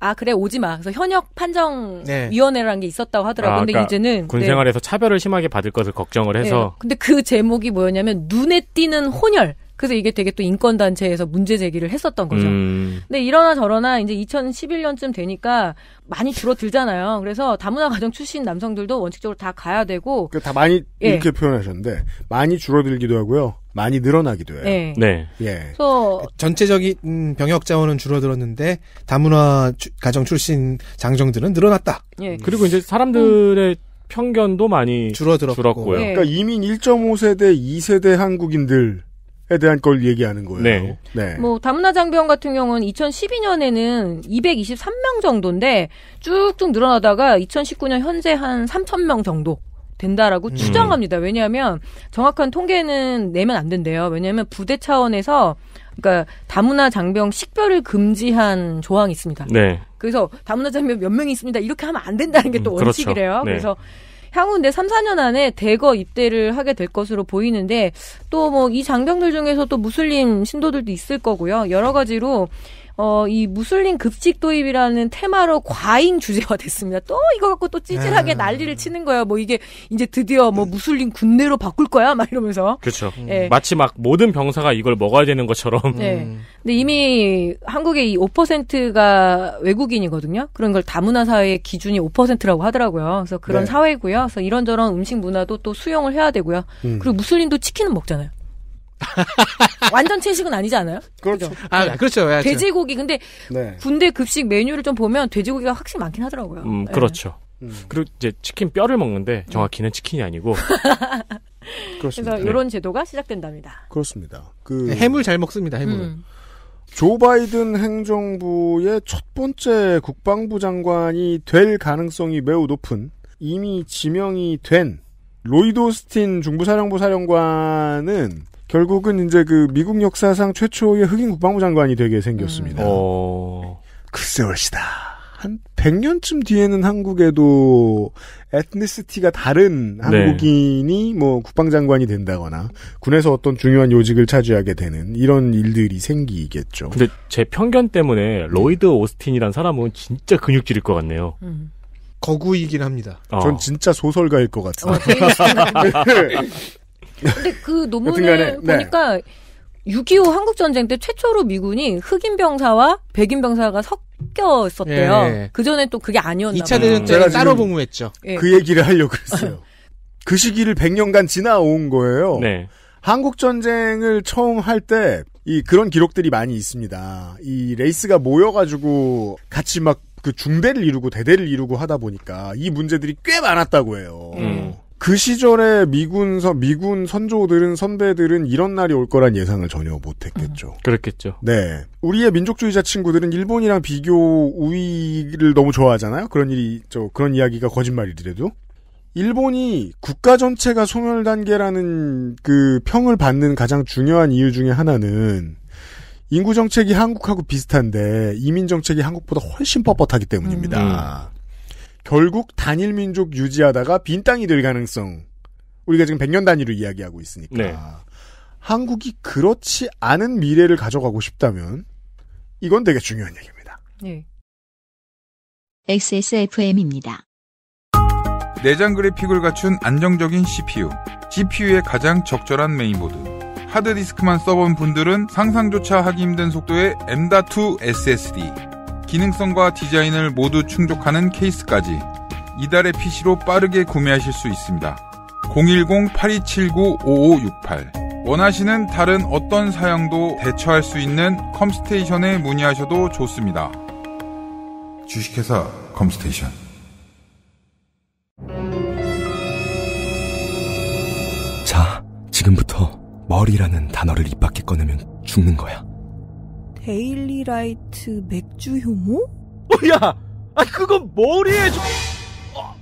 아 그래 오지 마. 그래서 현역 판정 네. 위원회라는 게 있었다고 하더라고요. 아, 근데 그러니까 이제는 군 네. 생활에서 네. 차별을 심하게 받을 것을 걱정을 네. 해서. 네. 근데 그 제목이 뭐였냐면 눈에 띄는 혼혈. 그래서 이게 되게 또 인권단체에서 문제 제기를 했었던 거죠. 음. 근데 이러나 저러나 이제 2011년쯤 되니까 많이 줄어들잖아요. 그래서 다문화 가정 출신 남성들도 원칙적으로 다 가야 되고. 그러니까 다 많이 예. 이렇게 표현하셨는데 많이 줄어들기도 하고요. 많이 늘어나기도 해요. 네. 네. 예. 그래서 전체적인 병역 자원은 줄어들었는데 다문화 주, 가정 출신 장정들은 늘어났다. 예. 그리고 이제 사람들의 음. 편견도 많이 줄어들었고. 줄었고요. 예. 그러니까 이민 1.5세대, 2세대 한국인들 에 대한 걸 얘기하는 거예요. 네. 네. 뭐 다문화 장병 같은 경우는 2012년에는 223명 정도인데 쭉쭉 늘어나다가 2019년 현재 한 3,000명 정도 된다라고 음. 추정합니다. 왜냐하면 정확한 통계는 내면 안 된대요. 왜냐하면 부대 차원에서 그러니까 다문화 장병 식별을 금지한 조항이 있습니다. 네. 그래서 다문화 장병 몇 명이 있습니다. 이렇게 하면 안 된다는 게또 음, 그렇죠. 원칙이래요. 그렇죠. 네. 그래서 향후 근제 3, 4년 안에 대거 입대를 하게 될 것으로 보이는데 또 뭐 이 장병들 중에서 또 무슬림 신도들도 있을 거고요. 여러 가지로 어, 이 무슬림 급식 도입이라는 테마로 과잉 주제화 됐습니다. 또 이거 갖고 또 찌질하게 네. 난리를 치는 거예요. 뭐 이게 이제 드디어 뭐 무슬림 군대로 바꿀 거야? 막 이러면서. 그렇죠. 네. 마치 막 모든 병사가 이걸 먹어야 되는 것처럼. 네. 음. 근데 이미 한국의 이 5%가 외국인이거든요. 그런 걸 다문화 사회의 기준이 5%라고 하더라고요. 그래서 그런 네. 사회고요. 그래서 이런저런 음식 문화도 또 수용을 해야 되고요. 음. 그리고 무슬림도 치킨은 먹잖아요. 완전 채식은 아니지 않아요? 그렇죠. 아, 네. 그렇죠. 야, 돼지고기. 근데 네. 군대 급식 메뉴를 좀 보면 돼지고기가 확실히 많긴 하더라고요. 음, 네. 그렇죠. 네. 음. 그리고 이제 치킨 뼈를 먹는데 정확히는 치킨이 아니고 그렇습니다. 그래서 이런 네. 제도가 시작된답니다. 그렇습니다. 그 해물 잘 먹습니다. 해물. 음. 조 바이든 행정부의 첫 번째 국방부 장관이 될 가능성이 매우 높은 이미 지명이 된 로이드 오스틴 중부사령부 사령관은 결국은 이제 그 미국 역사상 최초의 흑인 국방부 장관이 되게 생겼습니다. 음. 어... 글쎄 월시다. 한 100년쯤 뒤에는 한국에도 에트니스티가 다른 네. 한국인이 네. 뭐 국방장관이 된다거나 군에서 어떤 중요한 요직을 차지하게 되는 이런 일들이 생기겠죠. 근데 제 편견 때문에 네. 로이드 오스틴이란 사람은 진짜 근육질일 것 같네요. 음. 거구이긴 합니다. 어. 전 진짜 소설가일 것 같아요. 어, 근데 그 논문을 네. 보니까 네. 6.25 한국전쟁 때 최초로 미군이 흑인병사와 백인병사가 섞여 있었대요. 예. 네. 그 전에 또 그게 아니었나 2차 대전 때 따로 복무했죠. 예. 그 얘기를 하려고 했어요. 그 시기를 100년간 지나온 거예요. 네. 한국전쟁을 처음 할 때 이 그런 기록들이 많이 있습니다. 이 레이스가 모여가지고 같이 막 그 중대를 이루고 대대를 이루고 하다 보니까 이 문제들이 꽤 많았다고 해요. 음. 그 시절에 미군서 미군 선조들은 선배들은 이런 날이 올 거란 예상을 전혀 못했겠죠. 음, 그렇겠죠. 네, 우리의 민족주의자 친구들은 일본이랑 비교 우위를 너무 좋아하잖아요. 그런 일이 저 그런 이야기가 거짓말이더라도 일본이 국가 전체가 소멸 단계라는 그 평을 받는 가장 중요한 이유 중의 하나는 인구 정책이 한국하고 비슷한데 이민 정책이 한국보다 훨씬 뻣뻣하기 때문입니다. 음. 음. 결국 단일 민족 유지하다가 빈 땅이 될 가능성. 우리가 지금 100년 단위로 이야기하고 있으니까. 네. 한국이 그렇지 않은 미래를 가져가고 싶다면 이건 되게 중요한 얘기입니다. 네. XSFM입니다. 내장 그래픽을 갖춘 안정적인 CPU, GPU의 가장 적절한 메인보드. 하드디스크만 써본 분들은 상상조차 하기 힘든 속도의 M.2 SSD. 기능성과 디자인을 모두 충족하는 케이스까지 이달의 PC로 빠르게 구매하실 수 있습니다. 010-8279-5568 원하시는 다른 어떤 사양도 대처할 수 있는 컴스테이션에 문의하셔도 좋습니다. 주식회사 컴스테이션 자, 지금부터 머리라는 단어를 입 밖에 꺼내면 죽는 거야. 데일리 라이트 맥주 효모? 어, 야! 아, 그건 머리에 좀... 어,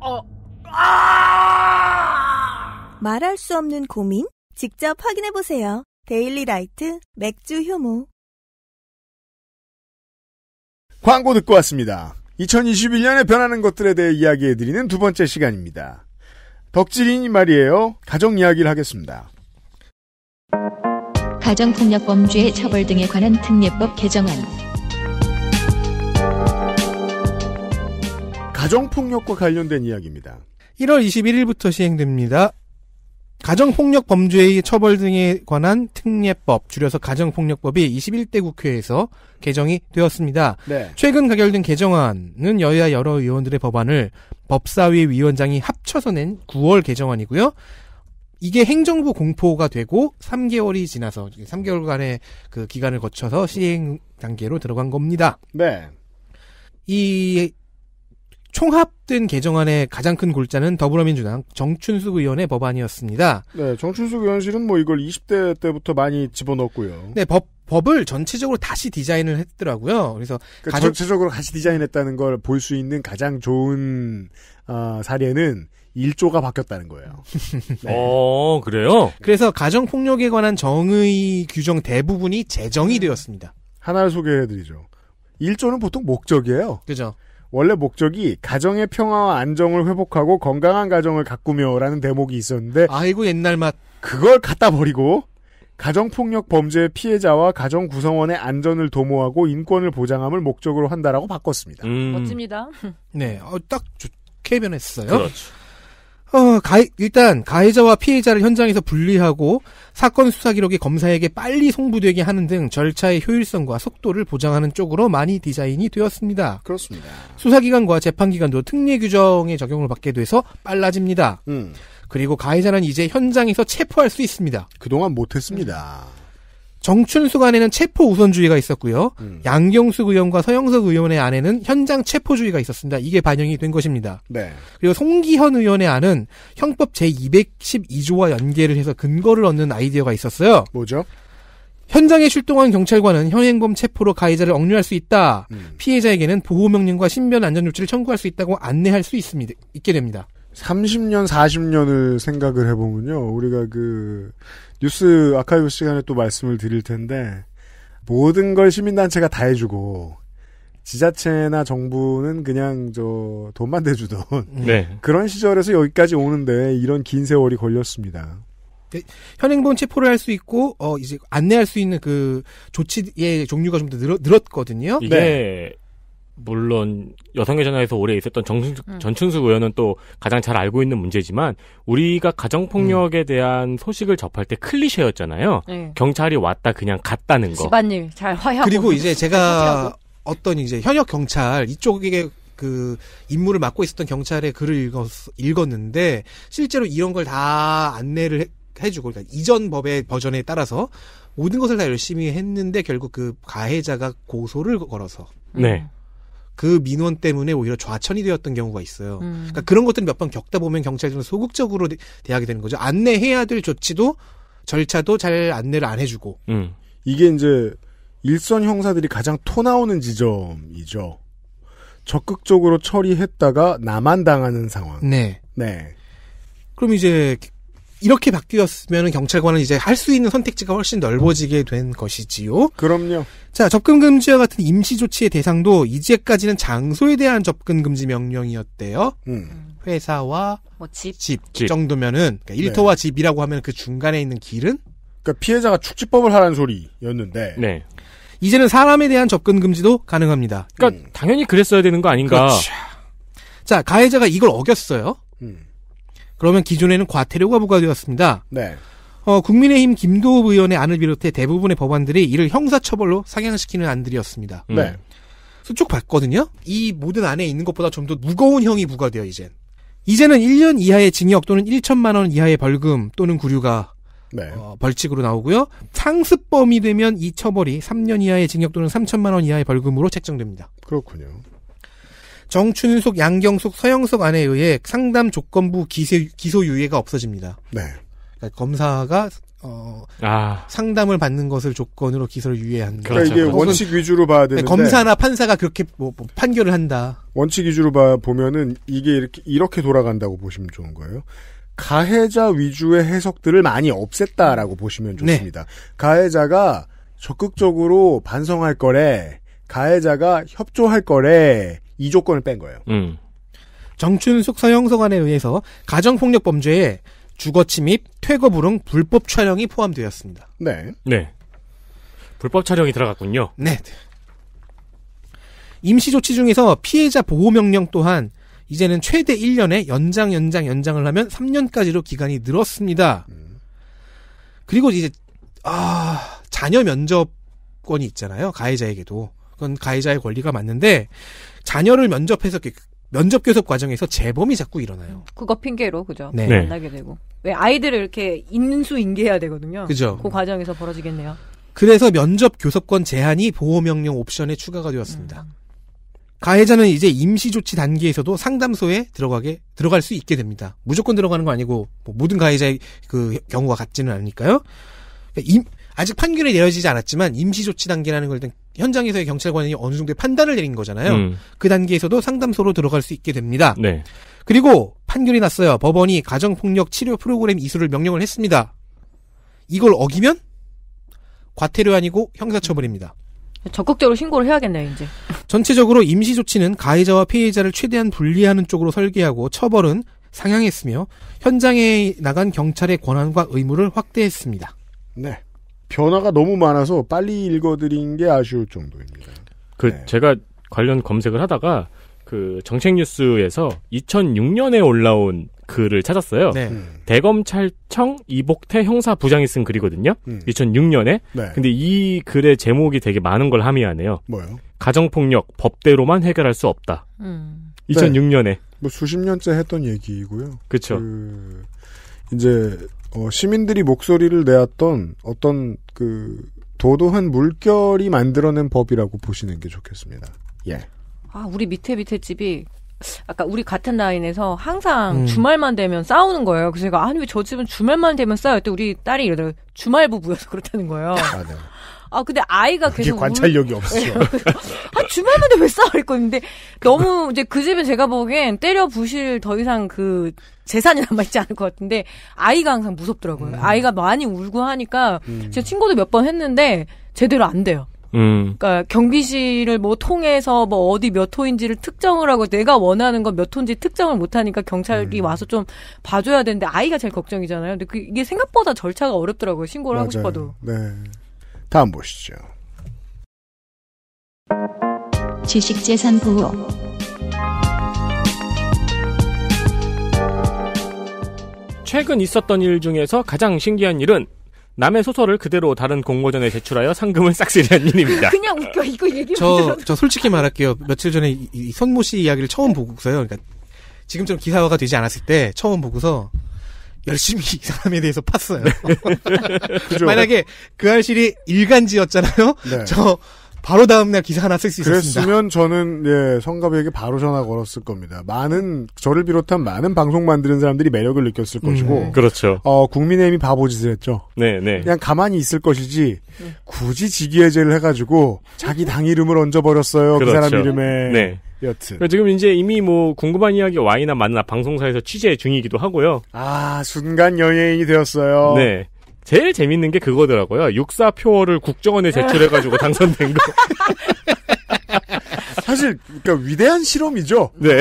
어, 아! 말할 수 없는 고민? 직접 확인해보세요. 데일리 라이트 맥주 효모. 광고 듣고 왔습니다. 2021년에 변하는 것들에 대해 이야기해드리는 두 번째 시간입니다. 덕질인이 말이에요. 가정 이야기를 하겠습니다. 가정폭력범죄 의 처벌 등에 관한 특례법 개정안 가정폭력과 관련된 이야기입니다. 1월 21일부터 시행됩니다. 가정폭력 범죄의 처벌 등에 관한 특례법, 줄여서 가정폭력법이 21대 국회에서 개정이 되었습니다. 네. 최근 가결된 개정안은 여야 여러 의원들의 법안을 법사위 위원장이 합쳐서 낸 9월 개정안이고요. 이게 행정부 공포가 되고 3개월이 지나서 3개월간의 그 기간을 거쳐서 시행 단계로 들어간 겁니다. 네. 이 총합된 개정안의 가장 큰 골자는 더불어민주당 정춘숙 의원의 법안이었습니다. 네, 정춘숙 의원실은 뭐 이걸 20대 때부터 많이 집어넣었고요. 네, 법 법을 전체적으로 다시 디자인을 했더라고요. 그래서 그러니까 가족... 전체적으로 다시 디자인했다는 걸 볼 수 있는 가장 좋은 어, 사례는 일조가 바뀌었다는 거예요. 네. 어, 그래요? 그래서 가정폭력에 관한 정의 규정 대부분이 제정이 되었습니다. 하나를 소개해드리죠. 일조는 보통 목적이에요. 그죠. 원래 목적이 가정의 평화와 안정을 회복하고 건강한 가정을 가꾸며라는 대목이 있었는데 아이고 옛날 맛 그걸 갖다 버리고 가정폭력 범죄 피해자와 가정 구성원의 안전을 도모하고 인권을 보장함을 목적으로 한다라고 바꿨습니다. 음. 멋집니다. 네, 어, 딱 좋게 변했어요. 그렇죠. 어, 가해, 일단 가해자와 피해자를 현장에서 분리하고 사건 수사 기록이 검사에게 빨리 송부되게 하는 등 절차의 효율성과 속도를 보장하는 쪽으로 많이 디자인이 되었습니다. 그렇습니다. 수사기관과 재판기관도 특례 규정의 적용을 받게 돼서 빨라집니다. 음. 그리고 가해자는 이제 현장에서 체포할 수 있습니다. 그동안 못했습니다. 음. 정춘수간에는 체포 우선주의가 있었고요. 음. 양경숙 의원과 서영석 의원의 안에는 현장 체포주의가 있었습니다. 이게 반영이 된 것입니다. 네. 그리고 송기현 의원의 안은 형법 제212조와 연계를 해서 근거를 얻는 아이디어가 있었어요. 뭐죠? 현장에 출동한 경찰관은 현행범 체포로 가해자를 억류할 수 있다. 음. 피해자에게는 보호명령과 신변 안전 조치를 청구할 수 있다고 안내할 수 있습니다. 있게 됩니다. 30년, 40년을 생각을 해보면요. 우리가 그, 뉴스 아카이브 시간에 또 말씀을 드릴 텐데, 모든 걸 시민단체가 다 해주고, 지자체나 정부는 그냥 저 돈만 대주던 네. 그런 시절에서 여기까지 오는데 이런 긴 세월이 걸렸습니다. 네, 현행범 체포를 할 수 있고 어 이제 안내할 수 있는 그 조치의 종류가 좀 더 늘었거든요. 이게 네. 물론 여성의 전화에서 오래 있었던 정순 음. 전춘수 의원은 또 가장 잘 알고 있는 문제지만 우리가 가정폭력에 음. 대한 소식을 접할 때 클리셰였잖아요. 네. 경찰이 왔다 그냥 갔다는 거. 집안일 잘 화해하고. 그리고 이제 제가 어떤 이제 현역 경찰 이쪽에 게그 임무를 맡고 있었던 경찰의 글을 읽었, 읽었는데 실제로 이런 걸 다 안내를 해, 해주고 그러니까 이전 법의 버전에 따라서 모든 것을 다 열심히 했는데 결국 그 가해자가 고소를 걸어서 네. 음. 그 민원 때문에 오히려 좌천이 되었던 경우가 있어요. 음. 그러니까 그런 것들 몇번 겪다 보면 경찰들은 소극적으로 대, 대하게 되는 거죠. 안내해야 될 조치도 절차도 잘 안내를 안 해주고. 음. 이게 이제 일선 형사들이 가장 토 나오는 지점이죠. 적극적으로 처리했다가 나만 당하는 상황. 네. 네. 그럼 이제 이렇게 바뀌었으면 경찰관은 이제 할 수 있는 선택지가 훨씬 넓어지게 된 것이지요. 그럼요. 자, 접근 금지와 같은 임시 조치의 대상도 이제까지는 장소에 대한 접근 금지 명령이었대요. 음. 회사와 뭐 집. 집, 집. 정도면은 그러니까 네. 일터와 네. 집이라고 하면 그 중간에 있는 길은 그러니까 피해자가 축지법을 하라는 소리였는데 네. 이제는 사람에 대한 접근 금지도 가능합니다. 그러니까 음. 당연히 그랬어야 되는 거 아닌가. 그렇죠. 자, 가해자가 이걸 어겼어요. 음. 그러면 기존에는 과태료가 부과되었습니다. 네. 어, 국민의힘 김도읍 의원의 안을 비롯해 대부분의 법안들이 이를 형사처벌로 상향시키는 안들이었습니다. 음. 네. 음. 쭉 봤거든요. 이 모든 안에 있는 것보다 좀 더 무거운 형이 부과되어 이젠. 이제는 1년 이하의 징역 또는 1천만 원 이하의 벌금 또는 구류가 네. 어, 벌칙으로 나오고요. 상습범이 되면 이 처벌이 3년 이하의 징역 또는 3천만 원 이하의 벌금으로 책정됩니다. 그렇군요. 정춘숙, 양경숙, 서영석 안에 의해 상담 조건부 기세, 기소유예가 없어집니다. 네. 그러니까 검사가 어, 아. 상담을 받는 것을 조건으로 기소를 유예한 그러니까 이게 그렇죠. 원칙 위주로 봐야 그러니까 되는데 검사나 판사가 그렇게 뭐, 뭐 판결을 한다. 원칙 위주로 봐 보면은 이게 이렇게 이렇게 돌아간다고 보시면 좋은 거예요. 가해자 위주의 해석들을 많이 없앴다라고 보시면 네. 좋습니다. 네. 가해자가 적극적으로 반성할 거래, 가해자가 협조할 거래, 이 조건을 뺀 거예요. 음. 정춘숙 서형서관에 의해서 가정폭력 범죄에 주거 침입, 퇴거 불응, 불법 촬영이 포함되었습니다. 네. 네. 불법 촬영이 들어갔군요. 네. 임시 조치 중에서 피해자 보호 명령 또한 이제는 최대 1년에 연장 연장 연장을 하면 3년까지로 기간이 늘었습니다. 그리고 이제 아, 자녀 면접권이 있잖아요. 가해자에게도. 그건 가해자의 권리가 맞는데 자녀를 면접해서 면접 교섭 과정에서 재범이 자꾸 일어나요. 그거 핑계로 그죠? 네. 네. 만나게 되고 왜 아이들을 이렇게 인수 인계해야 되거든요. 그죠. 그 과정에서 벌어지겠네요. 그래서 면접 교섭권 제한이 보호명령 옵션에 추가가 되었습니다. 음. 가해자는 이제 임시조치 단계에서도 상담소에 들어가게 들어갈 수 있게 됩니다. 무조건 들어가는 거 아니고 뭐 모든 가해자의 그 경우가 같지는 않으니까요. 그러니까 임, 아직 판결이 내려지지 않았지만 임시조치 단계라는 걸 일단 현장에서의 경찰관이 어느 정도의 판단을 내린 거잖아요. 음. 그 단계에서도 상담소로 들어갈 수 있게 됩니다. 네. 그리고 판결이 났어요. 법원이 가정폭력 치료 프로그램 이수를 명령을 했습니다. 이걸 어기면 과태료 아니고 형사처벌입니다. 적극적으로 신고를 해야겠네요, 이제. 전체적으로 임시 조치는 가해자와 피해자를 최대한 분리하는 쪽으로 설계하고 처벌은 상향했으며 현장에 나간 경찰의 권한과 의무를 확대했습니다. 네. 변화가 너무 많아서 빨리 읽어드린 게 아쉬울 정도입니다. 그 네. 제가 관련 검색을 하다가 그 정책뉴스에서 2006년에 올라온 글을 찾았어요. 네. 음. 대검찰청 이복태 형사 부장이 쓴 글이거든요. 음. 2006년에. 네. 근데 이 글의 제목이 되게 많은 걸 함의하네요. 뭐요? 가정폭력 법대로만 해결할 수 없다. 음. 2006년에. 네. 뭐 수십 년째 했던 얘기고요. 이 그렇죠. 그 이제 어, 시민들이 목소리를 내었던 어떤 그 도도한 물결이 만들어낸 법이라고 보시는 게 좋겠습니다. 예. 아, 우리 밑에 밑에 집이 아까 우리 같은 라인에서 항상 음. 주말만 되면 싸우는 거예요. 그래서 제가 아니 왜 저 집은 주말만 되면 싸요? 또 우리 딸이 이러더라고요. 주말 부부여서 그렇다는 거예요. 아, 네. 아 근데 아이가 계속 관찰력이 울... 없어. 아 주말마다 왜 싸울 건데 너무 이제 그 집에 제가 보기엔 때려 부실 더 이상 그 재산이 남아 있지 않을 것 같은데 아이가 항상 무섭더라고요. 음. 아이가 많이 울고 하니까 음. 제 친구도 몇 번 했는데 제대로 안 돼요. 음. 그니까 경비실을 뭐 통해서 뭐 어디 몇 호인지를 특정을 하고 내가 원하는 건 몇 호인지 특정을 못 하니까 경찰이 음. 와서 좀 봐줘야 되는데 아이가 제일 걱정이잖아요. 근데 그게 이 생각보다 절차가 어렵더라고요. 신고를 맞아요. 하고 싶어도. 네. 다음 보시죠. 지식재산 보호 최근 있었던 일 중에서 가장 신기한 일은 남의 소설을 그대로 다른 공모전에 제출하여 상금을 싹쓸이한 일입니다. 그냥 웃겨 이거 얘기. 저, 저 솔직히 말할게요. 며칠 전에 이 선모 씨 이야기를 처음 보고서요. 그러니까 지금처럼 기사화가 되지 않았을 때 처음 보고서 열심히 이 사람에 대해서 팠어요. 네. 그죠. 만약에 그 한실이 일간지였잖아요. 네. 저 바로 다음날 기사 하나 쓸 수 있었습니다. 그랬으면 저는 예, 성가비에게 바로 전화 걸었을 겁니다. 많은 저를 비롯한 많은 방송 만드는 사람들이 매력을 느꼈을 음. 것이고, 그렇죠. 어 국민의힘이 바보짓을 했죠. 네, 네. 그냥 가만히 있을 것이지 음. 굳이 직위해제를 해가지고 자기 당 이름을 얹어 버렸어요. 그 그렇죠. 그 사람 이름에. 네. 여튼. 지금 이제 이미 뭐 궁금한 이야기 와이나 만나 방송사에서 취재 중이기도 하고요. 아, 순간 연예인이 되었어요. 네. 제일 재밌는 게 그거더라고요. 육사 표어를 국정원에 제출해가지고 당선된 거. 사실 그니까 위대한 실험이죠. 네.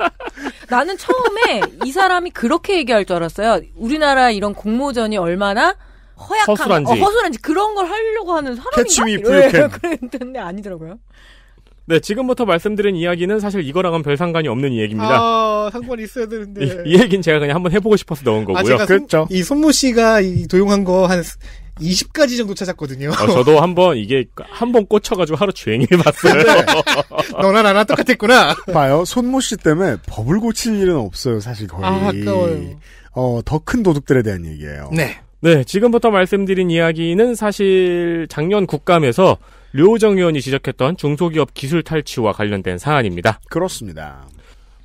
나는 처음에 이 사람이 그렇게 얘기할 줄 알았어요. 우리나라 이런 공모전이 얼마나 허약한 허술한지, 어, 허술한지 그런 걸 하려고 하는 사람인가? 캐치미 네, 그랬는데 아니더라고요. 네, 지금부터 말씀드린 이야기는 사실 이거랑은 별 상관이 없는 이야기입니다. 아, 상관이 있어야 되는데. 이, 이 얘기는 제가 그냥 한번 해보고 싶어서 넣은 아, 거고요. 아, 그렇죠. 이 손모 씨가 이 도용한 거 한 20가지 정도 찾았거든요. 어, 저도 한번 이게 한번 꽂혀가지고 하루 주행해봤어요. 너나 나나 똑같았구나. 봐요, 손모 씨 때문에 법을 고칠 일은 없어요, 사실 거의. 아, 아까워요. 어, 더 큰 도둑들에 대한 얘기예요. 네. 네, 지금부터 말씀드린 이야기는 사실 작년 국감에서 류호정 의원이 지적했던 중소기업 기술 탈취와 관련된 사안입니다. 그렇습니다.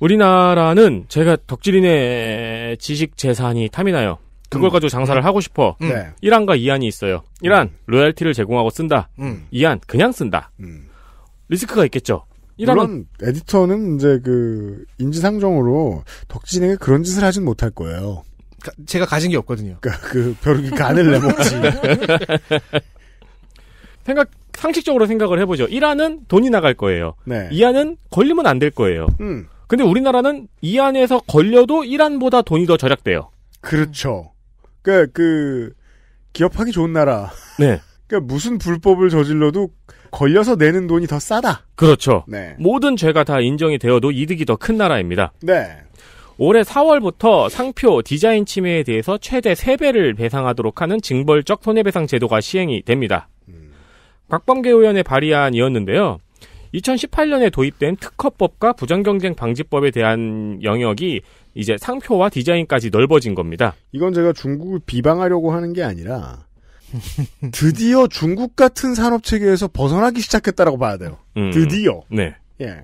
우리나라는 제가 덕질인의 지식 재산이 탐이 나요. 그걸 음. 가지고 장사를 하고 싶어. 음. 네. 1안과 2안이 있어요. 1안, 음. 로얄티를 제공하고 쓴다. 음. 2안, 그냥 쓴다. 음. 리스크가 있겠죠. 이런 에디터는 이제 그, 인지상정으로 덕진에게 그런 짓을 하진 못할 거예요. 가, 제가 가진 게 없거든요. 그러니까 그, 벼룩이 간을 내먹지. 생각 상식적으로 생각을 해보죠. 1안은 돈이 나갈 거예요. 네. 2안은 걸리면 안 될 거예요. 음. 근데 우리나라는 2안에서 걸려도 1안보다 돈이 더 절약돼요. 그렇죠. 그, 그, 기업하기 좋은 나라. 네. 그 무슨 불법을 저질러도 걸려서 내는 돈이 더 싸다. 그렇죠. 네. 모든 죄가 다 인정이 되어도 이득이 더 큰 나라입니다. 네. 올해 4월부터 상표 디자인 침해에 대해서 최대 3배를 배상하도록 하는 징벌적 손해배상 제도가 시행이 됩니다. 박범계 의원의 발의안이었는데요. 2018년에 도입된 특허법과 부정경쟁 방지법에 대한 영역이 이제 상표와 디자인까지 넓어진 겁니다. 이건 제가 중국을 비방하려고 하는 게 아니라 드디어 중국 같은 산업 체계에서 벗어나기 시작했다라고 봐야 돼요. 음, 드디어. 네. 예.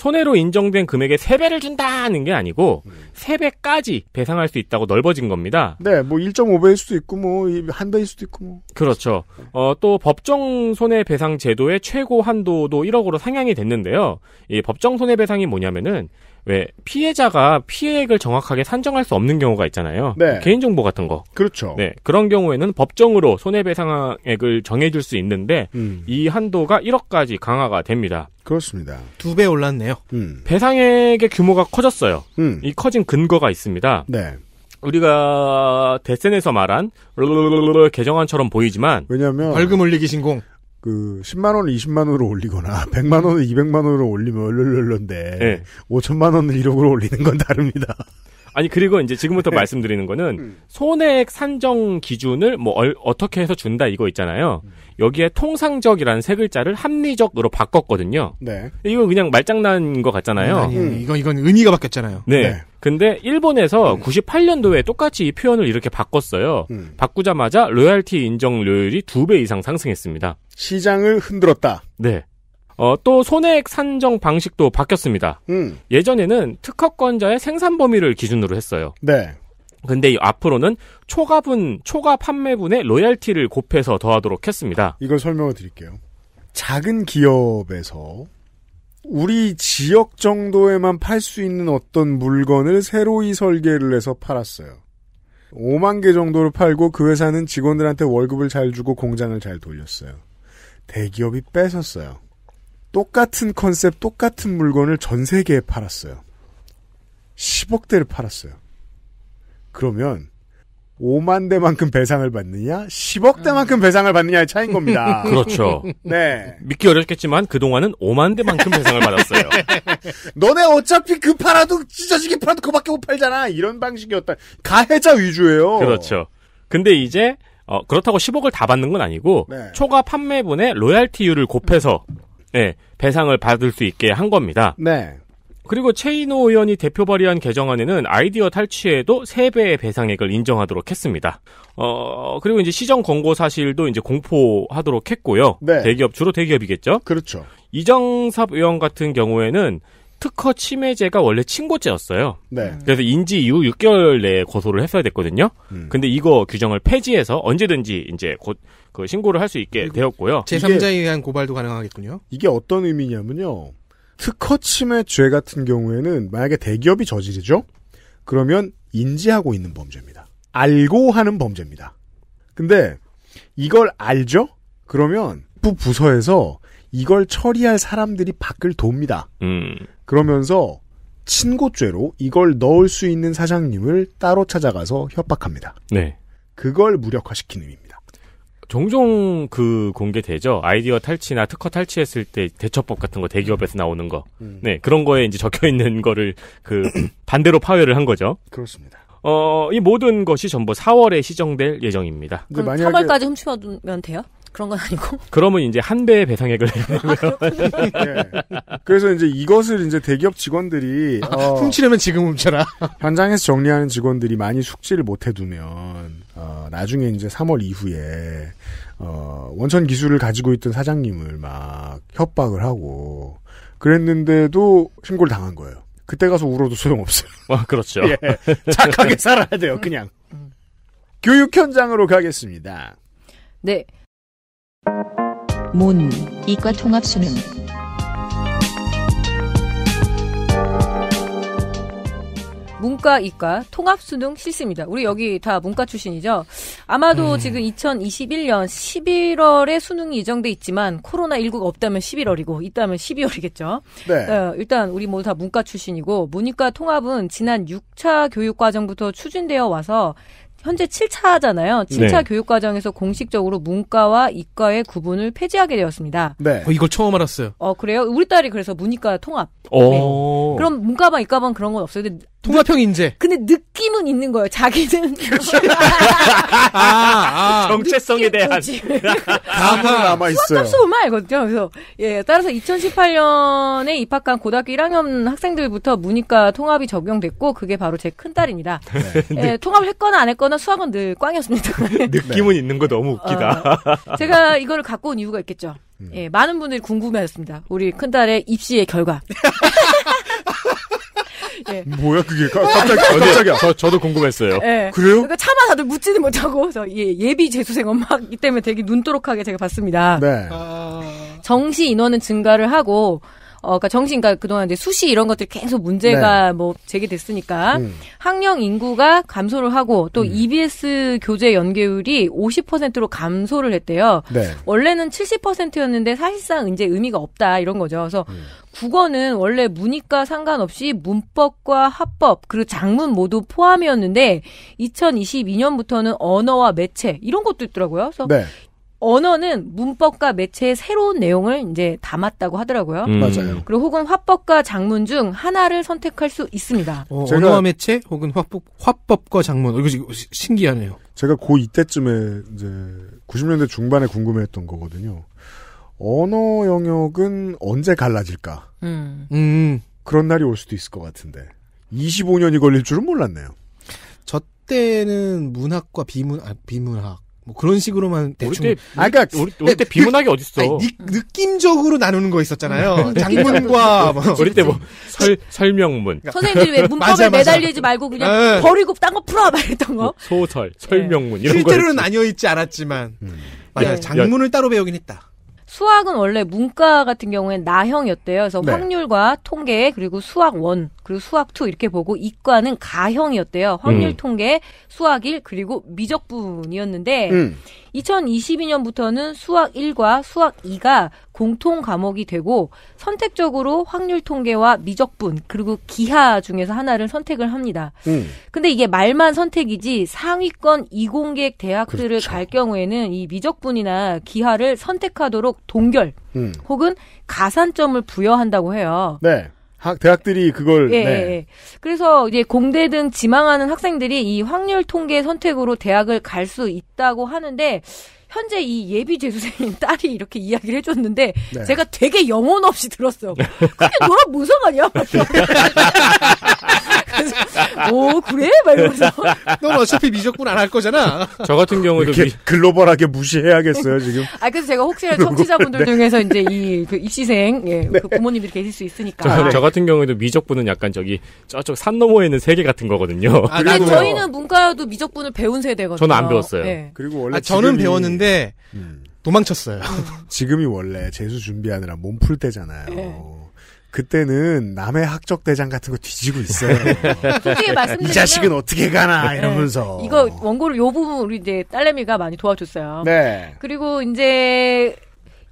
손해로 인정된 금액의 3배를 준다는 게 아니고 3배까지 음. 배상할 수 있다고 넓어진 겁니다. 네, 뭐 1.5배일 수도 있고 뭐한 배일 수도 있고 뭐. 그렇죠. 어, 또 법정 손해 배상 제도의 최고 한도도 1억으로 상향이 됐는데요. 이 법정 손해 배상이 뭐냐면은 왜 피해자가 피해액을 정확하게 산정할 수 없는 경우가 있잖아요. 네. 개인정보 같은 거. 그렇죠. 네. 그런 경우에는 법정으로 손해배상액을 정해줄 수 있는데 음. 이 한도가 1억까지 강화가 됩니다. 그렇습니다. 두 배 올랐네요. 음. 배상액의 규모가 커졌어요. 음. 이 커진 근거가 있습니다. 네. 우리가 대센에서 말한 개정안처럼 보이지만 왜냐면 벌금 올리기 신공 그 10만 원을 20만 원으로 올리거나 100만 원을 200만 원으로 올리면 얼얼얼런데 네. 예. 5천만 원을 1억으로 올리는 건 다릅니다. 아니 그리고 이제 지금부터 네. 말씀드리는 거는 음. 손해액 산정 기준을 뭐 얼, 어떻게 해서 준다 이거 있잖아요. 음. 여기에 통상적이라는 세 글자를 합리적으로 바꿨거든요. 네. 이건 그냥 말장난 것 같잖아요. 음. 이건 이건 의미가 바뀌었잖아요. 네. 네. 근데 일본에서 음. 98년도에 똑같이 이 표현을 이렇게 바꿨어요. 음. 바꾸자마자 로열티 인정률이 두 배 이상 상승했습니다. 시장을 흔들었다. 네. 어, 또 손해액 산정 방식도 바뀌었습니다. 음. 예전에는 특허권자의 생산 범위를 기준으로 했어요. 네. 근데 앞으로는 초과분, 초과 판매분의 로얄티를 곱해서 더하도록 했습니다. 이걸 설명을 드릴게요. 작은 기업에서 우리 지역 정도에만 팔 수 있는 어떤 물건을 새로이 설계를 해서 팔았어요. 5만 개 정도를 팔고 그 회사는 직원들한테 월급을 잘 주고 공장을 잘 돌렸어요. 대기업이 뺏었어요. 똑같은 컨셉, 똑같은 물건을 전 세계에 팔았어요. 10억대를 팔았어요. 그러면 5만 대만큼 배상을 받느냐, 10억 대만큼 음. 배상을 받느냐의 차이인 겁니다. 그렇죠. 네. 믿기 어렵겠지만 그동안은 5만 대만큼 배상을 받았어요. 너네 어차피 그 팔아도 찢어지게 팔아도 그밖에 못 팔잖아. 이런 방식이었다. 가해자 위주예요. 그렇죠. 근데 이제 어, 그렇다고 10억을 다 받는 건 아니고 네. 초과 판매분의 로얄티율을 곱해서 네, 배상을 받을 수 있게 한 겁니다. 네. 그리고 최인호 의원이 대표 발의한 개정안에는 아이디어 탈취에도 3배의 배상액을 인정하도록 했습니다. 어, 그리고 이제 시정 권고 사실도 이제 공포하도록 했고요. 네. 대기업, 주로 대기업이겠죠? 그렇죠. 이정섭 의원 같은 경우에는 특허 침해죄가 원래 친고죄였어요. 네. 그래서 인지 이후 6개월 내에 고소를 했어야 됐거든요. 음. 근데 이거 규정을 폐지해서 언제든지 이제 곧 그 신고를 할 수 있게 되었고요. 제3자에 의한 고발도 가능하겠군요. 이게 어떤 의미냐면요. 특허침해 죄 같은 경우에는 만약에 대기업이 저지르죠? 그러면 인지하고 있는 범죄입니다. 알고 하는 범죄입니다. 근데 이걸 알죠? 그러면 부 부서에서 이걸 처리할 사람들이 밖을 돕니다. 음. 그러면서 친고죄로 이걸 넣을 수 있는 사장님을 따로 찾아가서 협박합니다. 네. 그걸 무력화시키는 의미입니다. 종종 그 공개되죠. 아이디어 탈취나 특허 탈취했을 때 대처법 같은 거 대기업에서 음. 나오는 거. 음. 네, 그런 거에 이제 적혀 있는 거를 그 반대로 파열을한 거죠. 그렇습니다. 어, 이 모든 것이 전부 4월에 시정될 예정입니다. 근데 만약에... 3월까지 훔치면 돼요? 그런 건 아니고. 그러면 이제 한 배의 배상액을 내고요. 아, 네. 그래서 이제 이것을 이제 대기업 직원들이 아, 어, 훔치려면 지금 훔쳐라. 현장에서 정리하는 직원들이 많이 숙지를 못 해두면 어, 나중에 이제 3월 이후에 어, 원천 기술을 가지고 있던 사장님을 막 협박을 하고 그랬는데도 신고를 당한 거예요. 그때 가서 울어도 소용없어요. 아, 그렇죠. 예, 착하게 살아야 돼요, 그냥. 음, 음. 교육 현장으로 가겠습니다. 네. 문 이과 통합 수능. 문과, 이과 통합 수능 실시입니다. 우리 여기 다 문과 출신이죠. 아마도 음. 지금 2021년 11월에 수능이 예정돼 있지만 코로나 19가 없다면 11월이고 있다면 12월이겠죠. 네. 어, 일단 우리 모두 다 문과 출신이고 문이과 통합은 지난 6차 교육 과정부터 추진되어 와서 현재 7차잖아요. 7차 네. 교육 과정에서 공식적으로 문과와 이과의 구분을 폐지하게 되었습니다. 네. 어, 이걸 처음 알았어요. 어, 그래요? 우리 딸이 그래서 문이과 통합. 어. 네. 그럼 문과반 이과반 그런 건 없어요. 근데 통합형 인재. 근데 느낌은 있는 거예요. 자기는 그렇죠. 아, 아. 정체성에 대한 감은 아, 남아 있어요. 수학값수 얼마 알거든요. 그래서 예, 따라서 2018년에 입학한 고등학교 1학년 학생들부터 문이과 통합이 적용됐고 그게 바로 제 큰 딸입니다. 네. 예, 통합을 했거나 안 했거나 저는 수학은 늘 꽝이었습니다. 네. 느낌은 네. 있는 거 너무 웃기다. 어, 제가 이거를 갖고 온 이유가 있겠죠. 음. 예, 많은 분들이 궁금해하셨습니다. 우리 큰딸의 입시의 결과. 예. 뭐야 그게 갑자기 짝이야저 저도 궁금했어요. 예. 그래요? 그러니까 차마 다들 묻지는 못하고 저 예, 비 재수생 엄마이기 때문에 되게 눈도록하게 제가 봤습니다. 네. 아... 정시 인원은 증가를 하고 어, 그니까 정신, 과 그동안 이제 수시 이런 것들이 계속 문제가 네. 뭐 제기됐으니까 음. 학령 인구가 감소를 하고 또 음. EBS 교재 연계율이 50%로 감소를 했대요. 네. 원래는 70%였는데 사실상 이제 의미가 없다 이런 거죠. 그래서 음. 국어는 원래 문이과 상관없이 문법과 합법 그리고 장문 모두 포함이었는데 2022년부터는 언어와 매체 이런 것도 있더라고요. 그래서 네. 언어는 문법과 매체의 새로운 내용을 이제 담았다고 하더라고요. 음. 맞아요. 그리고 혹은 화법과 장문 중 하나를 선택할 수 있습니다. 어, 제가... 언어와 매체 혹은 화법, 화법과 장문. 이거 신기하네요. 제가 고이 때쯤에 이제 90년대 중반에 궁금해했던 거거든요. 언어 영역은 언제 갈라질까? 음. 음. 그런 날이 올 수도 있을 것 같은데 25년이 걸릴 줄은 몰랐네요. 저 때는 문학과 비문 아, 비문학 뭐 그런 식으로만 대충. 우리 때, 우리, 아, 그러니까 우리, 네, 때 비문학이 그, 어딨어. 느낌적으로 나누는 거 있었잖아요. 네. 장문과 뭐. 우리 때 뭐설 설명문. 그러니까 선생님들이 왜 문법에 매달리지 말고 그냥 에. 네. 버리고 딴 거 풀어 말했던 거. 뭐 소설, 설명문 이런 거. 실제로는 나뉘어 있지 않았지만. 음. 맞아 장문을 따로 배우긴 했다. 수학은 원래 문과 같은 경우엔 나형이었대요. 그래서 네. 확률과 통계 그리고 수학 원 그리고 수학 투 이렇게 보고 이과는 가형이었대요. 확률 음. 통계, 음. 수학 1 그리고 미적분이었는데 음. 2022년부터는 수학 1과 수학 2가 공통 과목이 되고 선택적으로 확률 통계와 미적분 그리고 기하 중에서 하나를 선택을 합니다. 음. 근데 이게 말만 선택이지 상위권 이공객 대학들을 그렇죠. 갈 경우에는 이 미적분이나 기하를 선택하도록 동결 음. 혹은 가산점을 부여한다고 해요. 네. 학 대학들이 그걸 예, 네. 예. 예. 그래서 이제 공대 등 지망하는 학생들이 이 확률 통계 선택으로 대학을 갈 수 있다고 하는데 현재 이 예비 재수생인 딸이 이렇게 이야기를 해줬는데 네. 제가 되게 영혼 없이 들었어요. 그게 너랑 무슨 상관이야? 그래서 오 뭐 그래? 막 이러면서 넌 어차피 미적분 안 할 거잖아. 저 같은 경우도 미... 글로벌하게 무시해야겠어요 지금. 아 그래서 제가 혹시나 청취자분들 네. 중에서 이제 이그 입시생 예, 네. 그 부모님들이 계실 수 있으니까. 저, 저, 같은 경우에도 미적분은 약간 저기 저쪽 산 너머에 있는 세계 같은 거거든요. 아, 근데 저희는 문과도 미적분을 배운 세대거든요. 저는 안 배웠어요. 네. 그리고 원래 아, 저는 지금이... 배웠는데 음. 도망쳤어요. 음. 지금이 원래 재수 준비하느라 몸 풀 때잖아요. 예. 그때는 남의 학적 대장 같은 거 뒤지고 있어요. 솔직 말씀드리면 이 자식은 어떻게 가나 네. 이러면서 네, 이거 원고를 요 부분 우리 이제 딸내미가 많이 도와줬어요. 네. 그리고 이제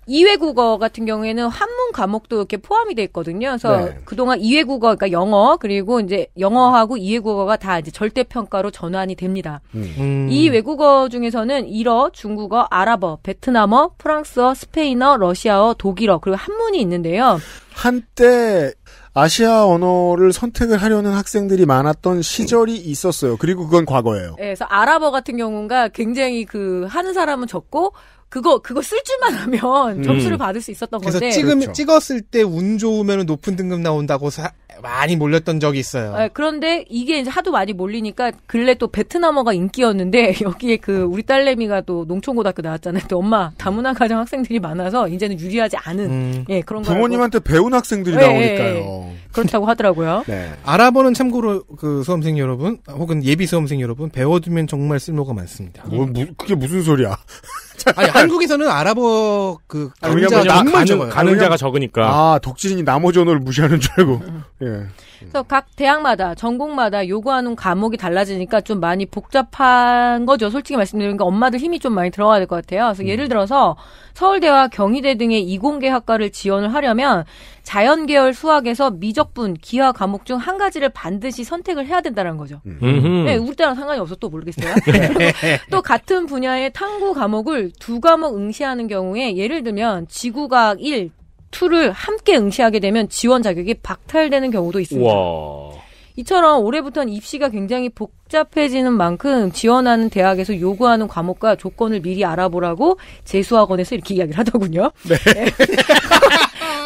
이외국어 같은 경우에는 한문 과목도 이렇게 포함이 돼 있거든요. 그래서 네. 그동안 이외국어 그러니까 영어 그리고 이제 영어하고 이외국어가 다 이제 절대 평가로 전환이 됩니다. 음. 음. 이 외국어 중에서는 일어, 중국어, 아랍어, 베트남어, 프랑스어, 스페인어, 러시아어, 독일어 그리고 한문이 있는데요. 한때 아시아 언어를 선택을 하려는 학생들이 많았던 시절이 있었어요. 그리고 그건 과거예요. 네, 그래서 아랍어 같은 경우가 굉장히 그 하는 사람은 적고 그거 그거 쓸 줄만 하면 음. 점수를 음. 받을 수 있었던 그래서 건데. 찍음, 그렇죠. 찍었을 때 운 좋으면 높은 등급 나온다고 사, 많이 몰렸던 적이 있어요. 네, 그런데 이게 이제 하도 많이 몰리니까 근래 또 베트남어가 인기였는데 여기에 그 우리 딸내미가 또 농촌고등학교 나왔잖아요. 또 엄마 다문화 가정 학생들이 많아서 이제는 유리하지 않은 음. 예 그런 거. 부모님한테 배운 학생들이 네, 나오니까요. 예, 예. 그렇다고 하더라고요. 네. 알아보는 참고로 그 수험생 여러분 혹은 예비 수험생 여러분 배워두면 정말 쓸모가 많습니다. 뭐, 무, 그게 무슨 소리야? 아니 한국에서는 아랍어 그 아니, 왜냐 가는, 자 나- 자가 적으니까. 아독질인이 남호전어를 무시하는 줄 알고. 음. 예. 그래서 각 대학마다 전공마다 요구하는 과목이 달라지니까 좀 많이 복잡한 거죠. 솔직히 말씀드리면 엄마들 힘이 좀 많이 들어가야 될 것 같아요. 그래서 음. 예를 들어서 서울대와 경희대 등의 이공계 학과를 지원을 하려면 자연계열 수학에서 미적분, 기하 과목 중 한 가지를 반드시 선택을 해야 된다는 거죠. 음. 음흠. 네, 우리랑 상관이 없어 또 모르겠어요. 또 같은 분야의 탐구 과목을 두 과목 응시하는 경우에 예를 들면 지구과학 1, 2를 함께 응시하게 되면 지원 자격이 박탈되는 경우도 있습니다. 우와. 이처럼 올해부터는 입시가 굉장히 복, 복잡해지는 만큼 지원하는 대학에서 요구하는 과목과 조건을 미리 알아보라고 재수학원에서 이렇게 이야기를 하더군요. 네. 네.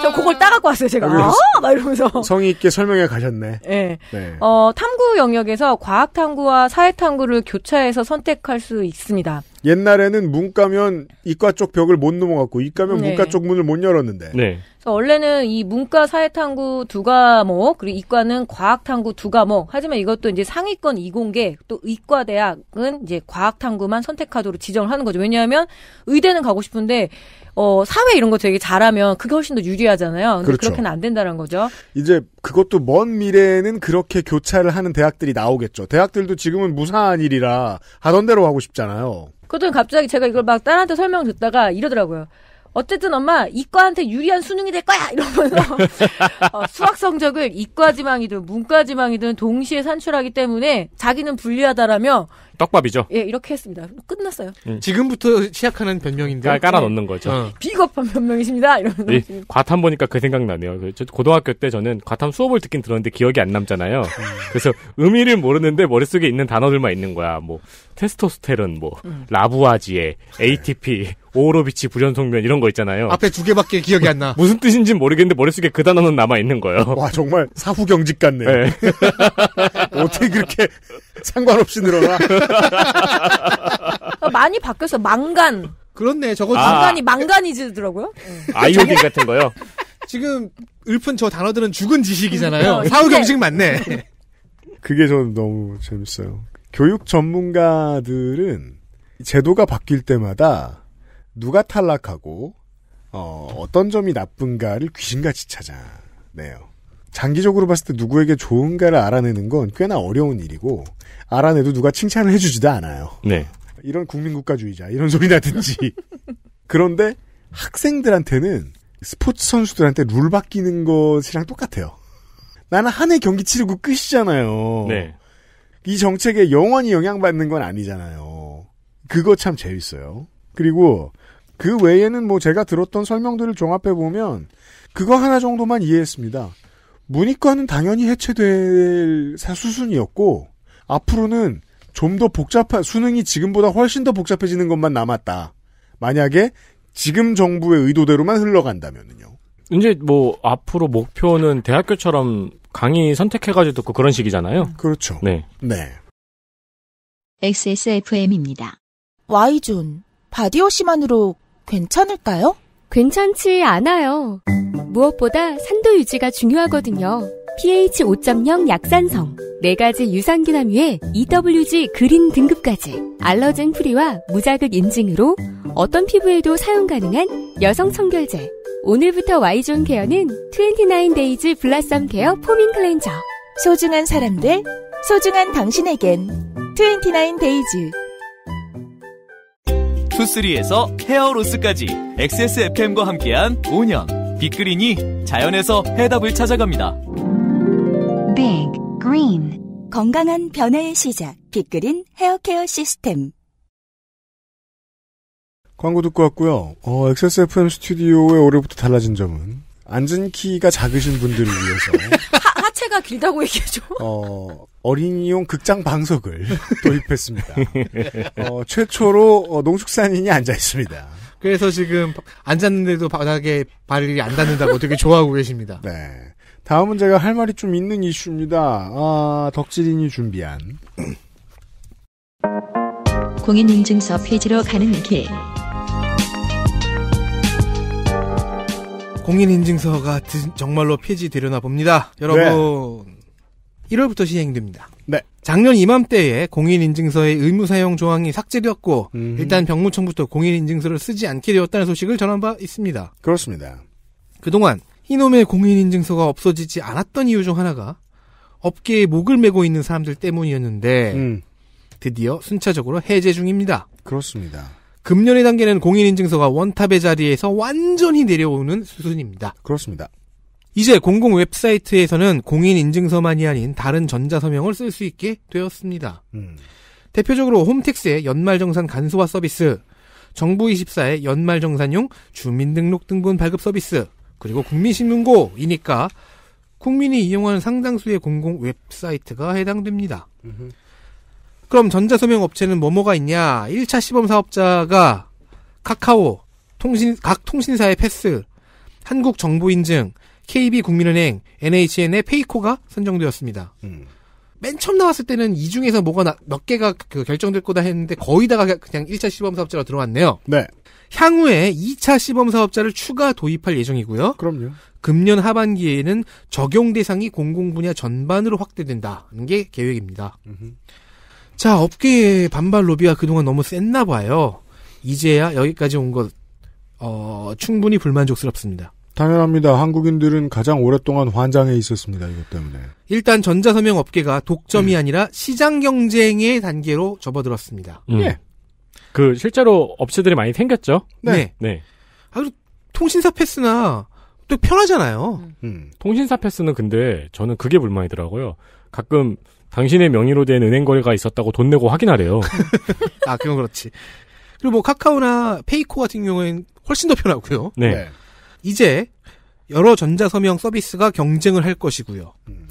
저 그걸 따갖고 왔어요, 제가. 아, 아, 막 이러면서. 성의 있게 설명해 가셨네. 네. 네. 어, 탐구 영역에서 과학 탐구와 사회 탐구를 교차해서 선택할 수 있습니다. 옛날에는 문과면 이과 쪽 벽을 못 넘어갔고 이과면 네. 문과 쪽 문을 못 열었는데. 네. 원래는 이 문과 사회탐구 두 과목 그리고 이과는 과학탐구 두 과목 하지만 이것도 이제 상위권 20 좋은 게또 의과대학은 이제 과학탐구만 선택하도록 지정을 하는 거죠. 왜냐하면 의대는 가고 싶은데 어, 사회 이런 거 되게 잘하면 그게 훨씬 더 유리하잖아요. 근데 그렇죠. 그렇게는 안 된다는 거죠. 이제 그것도 먼 미래에는 그렇게 교차를 하는 대학들이 나오겠죠. 대학들도 지금은 무사한 일이라 하던 대로 하고 싶잖아요. 그랬더니 갑자기 제가 이걸 막 딸한테 설명 듣다가 이러더라고요. 어쨌든 엄마 이과한테 유리한 수능이 될 거야 이러면서 어, 수학 성적을 이과 지망이든 문과 지망이든 동시에 산출하기 때문에 자기는 불리하다라며 떡밥이죠. 예 이렇게 했습니다. 끝났어요. 음. 지금부터 시작하는 변명인데 깔아 넣는 거죠. 어. 비겁한 변명이십니다. 이러면서 이, 과탐 보니까 그 생각 나네요. 그 고등학교 때 저는 과탐 수업을 듣긴 들었는데 기억이 안 남잖아요. 음. 그래서 의미를 모르는데 머릿속에 있는 단어들만 있는 거야. 뭐 테스토스테론, 뭐 음. 라부아지에, 네. ATP 오로비치 불연속면 이런 거 있잖아요. 앞에 두 개밖에 기억이 안 나. 무슨 뜻인지 모르겠는데 머릿속에 그 단어는 남아 있는 거예요. 와 정말 사후 경직 같네. 네. 어떻게 그렇게 상관없이 늘어나? 아, 많이 바뀌었어. 망간. 그렇네. 저거 아. 망간이 망간이지더라고요. 음. 아이오딘 같은 거요. 지금 읊은 저 단어들은 죽은 지식이잖아요. 음, 어, 사후 경직 맞네. 그게 저는 너무 재밌어요. 교육 전문가들은 제도가 바뀔 때마다 누가 탈락하고 어, 어떤 점이 나쁜가를 귀신같이 찾아내요. 장기적으로 봤을 때 누구에게 좋은가를 알아내는 건 꽤나 어려운 일이고 알아내도 누가 칭찬을 해주지도 않아요. 네. 이런 국민국가주의자 이런 소리라든지 그런데 학생들한테는 스포츠 선수들한테 룰 바뀌는 것이랑 똑같아요. 나는 한 해 경기 치르고 끝이잖아요. 네. 이 정책에 영원히 영향받는 건 아니잖아요. 그거 참 재밌어요. 그리고 그 외에는 뭐 제가 들었던 설명들을 종합해 보면 그거 하나 정도만 이해했습니다. 문이과는 당연히 해체될 수순이었고 앞으로는 좀 더 복잡한 수능이 지금보다 훨씬 더 복잡해지는 것만 남았다. 만약에 지금 정부의 의도대로만 흘러간다면요 이제 뭐 앞으로 목표는 대학교처럼 강의 선택해가지고 듣고 그런 식이잖아요. 그렇죠. 네. 네. XSFM입니다. Y존 바디워시만으로 괜찮을까요? 괜찮지 않아요. 무엇보다 산도 유지가 중요하거든요. pH 5.0 약산성, 4가지 유산균 함유에 EWG 그린 등급까지 알러젠 프리와 무자극 인증으로 어떤 피부에도 사용 가능한 여성 청결제. 오늘부터 Y존 케어는 29데이즈 블라썸 케어 포밍 클렌저. 소중한 사람들, 소중한 당신에겐 29데이즈 투쓰리에서 헤어로스까지 XSFM과 함께한 5년 빅그린이 자연에서 해답을 찾아갑니다. Big Green 건강한 변화의 시작 빅그린 헤어케어 시스템 광고 듣고 왔고요. 어, XSFM 스튜디오의 올해부터 달라진 점은 앉은 키가 작으신 분들을 위해서 하체가 길다고 얘기해줘. 어, 어린이용 극장 방석을 도입했습니다. 어, 최초로 어, 농축산인이 앉아있습니다. 그래서 지금 앉았는데도 바닥에 발이 안 닿는다고 되게 좋아하고 계십니다. 네. 다음은 제가 할 말이 좀 있는 이슈입니다. 아, 덕질인이 준비한. 공인인증서 페이지로 가는 길. 공인인증서가 정말로 폐지되려나 봅니다. 여러분, 네. 1월부터 시행됩니다. 네. 작년 이맘때에 공인인증서의 의무 사용 조항이 삭제되었고, 음. 일단 병무청부터 공인인증서를 쓰지 않게 되었다는 소식을 전한 바 있습니다. 그렇습니다. 그동안 이놈의 공인인증서가 없어지지 않았던 이유 중 하나가 업계에 목을 메고 있는 사람들 때문이었는데, 음. 드디어 순차적으로 해제 중입니다. 그렇습니다. 금년의 단계는 공인인증서가 원탑의 자리에서 완전히 내려오는 수준입니다. 그렇습니다. 이제 공공 웹사이트에서는 공인인증서만이 아닌 다른 전자서명을 쓸 수 있게 되었습니다. 음. 대표적으로 홈택스의 연말정산 간소화 서비스, 정부24의 연말정산용 주민등록등본 발급 서비스, 그리고 국민신문고이니까 국민이 이용하는 상당수의 공공 웹사이트가 해당됩니다. 음흠. 그럼 전자서명업체는 뭐뭐가 있냐? 1차 시범 사업자가 카카오, 통신, 각 통신사의 패스, 한국정부인증 KB국민은행, NHN의 페이코가 선정되었습니다. 음. 맨 처음 나왔을 때는 이 중에서 뭐가 나, 몇 개가 그 결정될 거다 했는데 거의 다가 그냥 1차 시범 사업자로 들어왔네요. 네. 향후에 2차 시범 사업자를 추가 도입할 예정이고요. 그럼요. 금년 하반기에는 적용 대상이 공공 분야 전반으로 확대된다는 게 계획입니다. 음흠. 자, 업계의 반발 로비가 그동안 너무 셌나 봐요. 이제야 여기까지 온 것, 어, 충분히 불만족스럽습니다. 당연합니다. 한국인들은 가장 오랫동안 환장해 있었습니다. 이것 때문에. 일단 전자서명 업계가 독점이 음. 아니라 시장 경쟁의 단계로 접어들었습니다. 음. 네. 그 실제로 업체들이 많이 생겼죠. 네. 네. 네. 아, 그 통신사 패스나 또 편하잖아요. 음. 통신사 패스는 근데 저는 그게 불만이더라고요. 가끔 당신의 명의로 된 은행 거래가 있었다고 돈 내고 확인하래요. 아, 그건 그렇지. 그리고 뭐 카카오나 페이코 같은 경우에는 훨씬 더 편하고요. 네. 네. 이제 여러 전자서명 서비스가 경쟁을 할 것이고요. 음.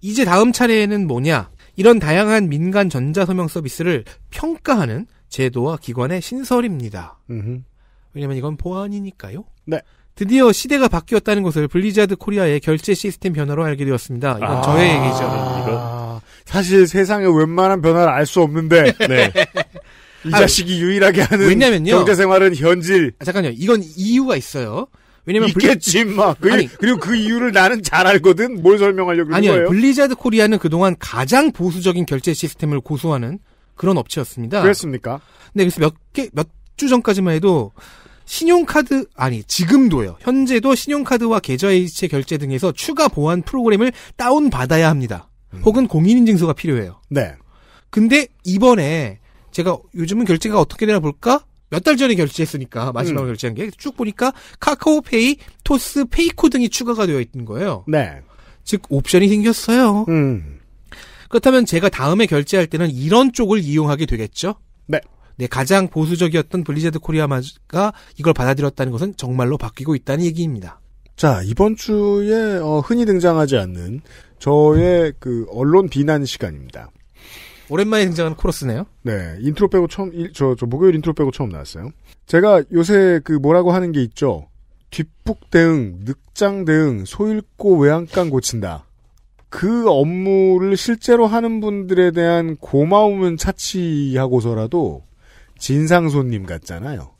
이제 다음 차례에는 뭐냐? 이런 다양한 민간 전자서명 서비스를 평가하는 제도와 기관의 신설입니다. 음 왜냐면 이건 보안이니까요. 네. 드디어 시대가 바뀌었다는 것을 블리자드 코리아의 결제 시스템 변화로 알게 되었습니다. 이건 아~ 저의 얘기죠. 이거? 사실 세상에 웬만한 변화를 알 수 없는데 네. 이 자식이 아, 유일하게 하는 왜냐면요. 경제 생활은 현질. 아, 잠깐요. 이건 이유가 있어요. 왜냐면 있겠지 막 그, 아니, 그리고 그 이유를 나는 잘 알거든 뭘 설명하려고 아니요, 거예요? 블리자드 코리아는 그동안 가장 보수적인 결제 시스템을 고수하는 그런 업체였습니다. 그랬습니까? 네, 그래서 몇 개 몇 주 전까지만 해도 신용카드 아니 지금도요. 현재도 신용카드와 계좌이체 결제 등에서 추가 보안 프로그램을 다운 받아야 합니다. 음. 혹은 공인인증서가 필요해요. 네. 근데 이번에 제가 요즘은 결제가 어떻게 되나 볼까? 몇 달 전에 결제했으니까 마지막으로 음. 결제한 게 쭉 보니까 카카오페이, 토스, 페이코 등이 추가가 되어 있는 거예요. 네. 즉 옵션이 생겼어요. 음. 그렇다면 제가 다음에 결제할 때는 이런 쪽을 이용하게 되겠죠? 네, 가장 보수적이었던 블리자드 코리아마가 이걸 받아들였다는 것은 정말로 바뀌고 있다는 얘기입니다. 자, 이번 주에 어, 흔히 등장하지 않는 저의 그 언론 비난 시간입니다. 오랜만에 등장하는 코러스네요. 네, 인트로 빼고 처음 저저 저 목요일 인트로 빼고 처음 나왔어요. 제가 요새 그 뭐라고 하는 게 있죠. 뒷북 대응, 늑장 대응, 소일고 외양간 고친다. 그 업무를 실제로 하는 분들에 대한 고마움은 차치하고서라도 진상 손님 같잖아요.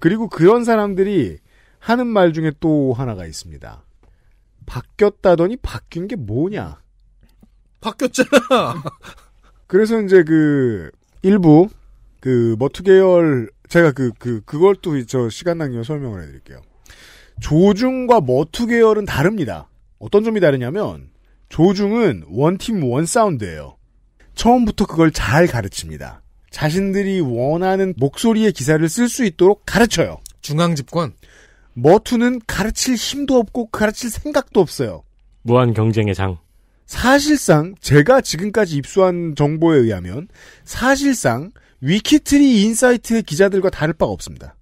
그리고 그런 사람들이 하는 말 중에 또 하나가 있습니다. 바뀌었다더니 바뀐 게 뭐냐? 바뀌었잖아. 그래서 이제 그 일부 그 머투 계열 제가 그 그 그, 그 걸또 저 시간 낭비로 설명을 해드릴게요. 조중과 머투 계열은 다릅니다. 어떤 점이 다르냐면 조중은 원팀 원 사운드예요. 처음부터 그걸 잘 가르칩니다. 자신들이 원하는 목소리의 기사를 쓸 수 있도록 가르쳐요. 중앙집권. 머투는 가르칠 힘도 없고 가르칠 생각도 없어요. 무한 경쟁의 장. 사실상 제가 지금까지 입수한 정보에 의하면 사실상 위키트리 인사이트의 기자들과 다를 바가 없습니다.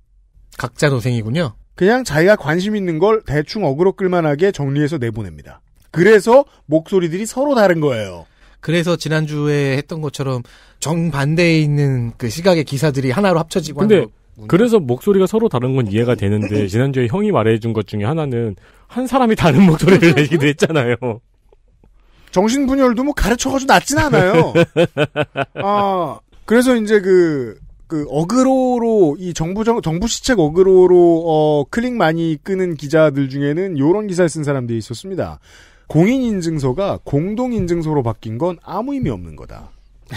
각자 도생이군요 그냥 자기가 관심 있는 걸 대충 어그로 끌만하게 정리해서 내보냅니다. 그래서 목소리들이 서로 다른 거예요. 그래서 지난주에 했던 것처럼 정반대에 있는 그 시각의 기사들이 하나로 합쳐지고 근데 그래서 목소리가 서로 다른 건 이해가 되는데 지난주에 형이 말해준 것 중에 하나는 한 사람이 다른 목소리를 내기도 했잖아요. 정신분열도 뭐 가르쳐가지고 낫진 않아요. 아, 그래서 이제 그, 그, 어그로로, 이 정부, 정, 정부 시책 어그로로, 어, 클릭 많이 끄는 기자들 중에는 요런 기사를 쓴 사람들이 있었습니다. 공인인증서가 공동인증서로 바뀐 건 아무 의미 없는 거다.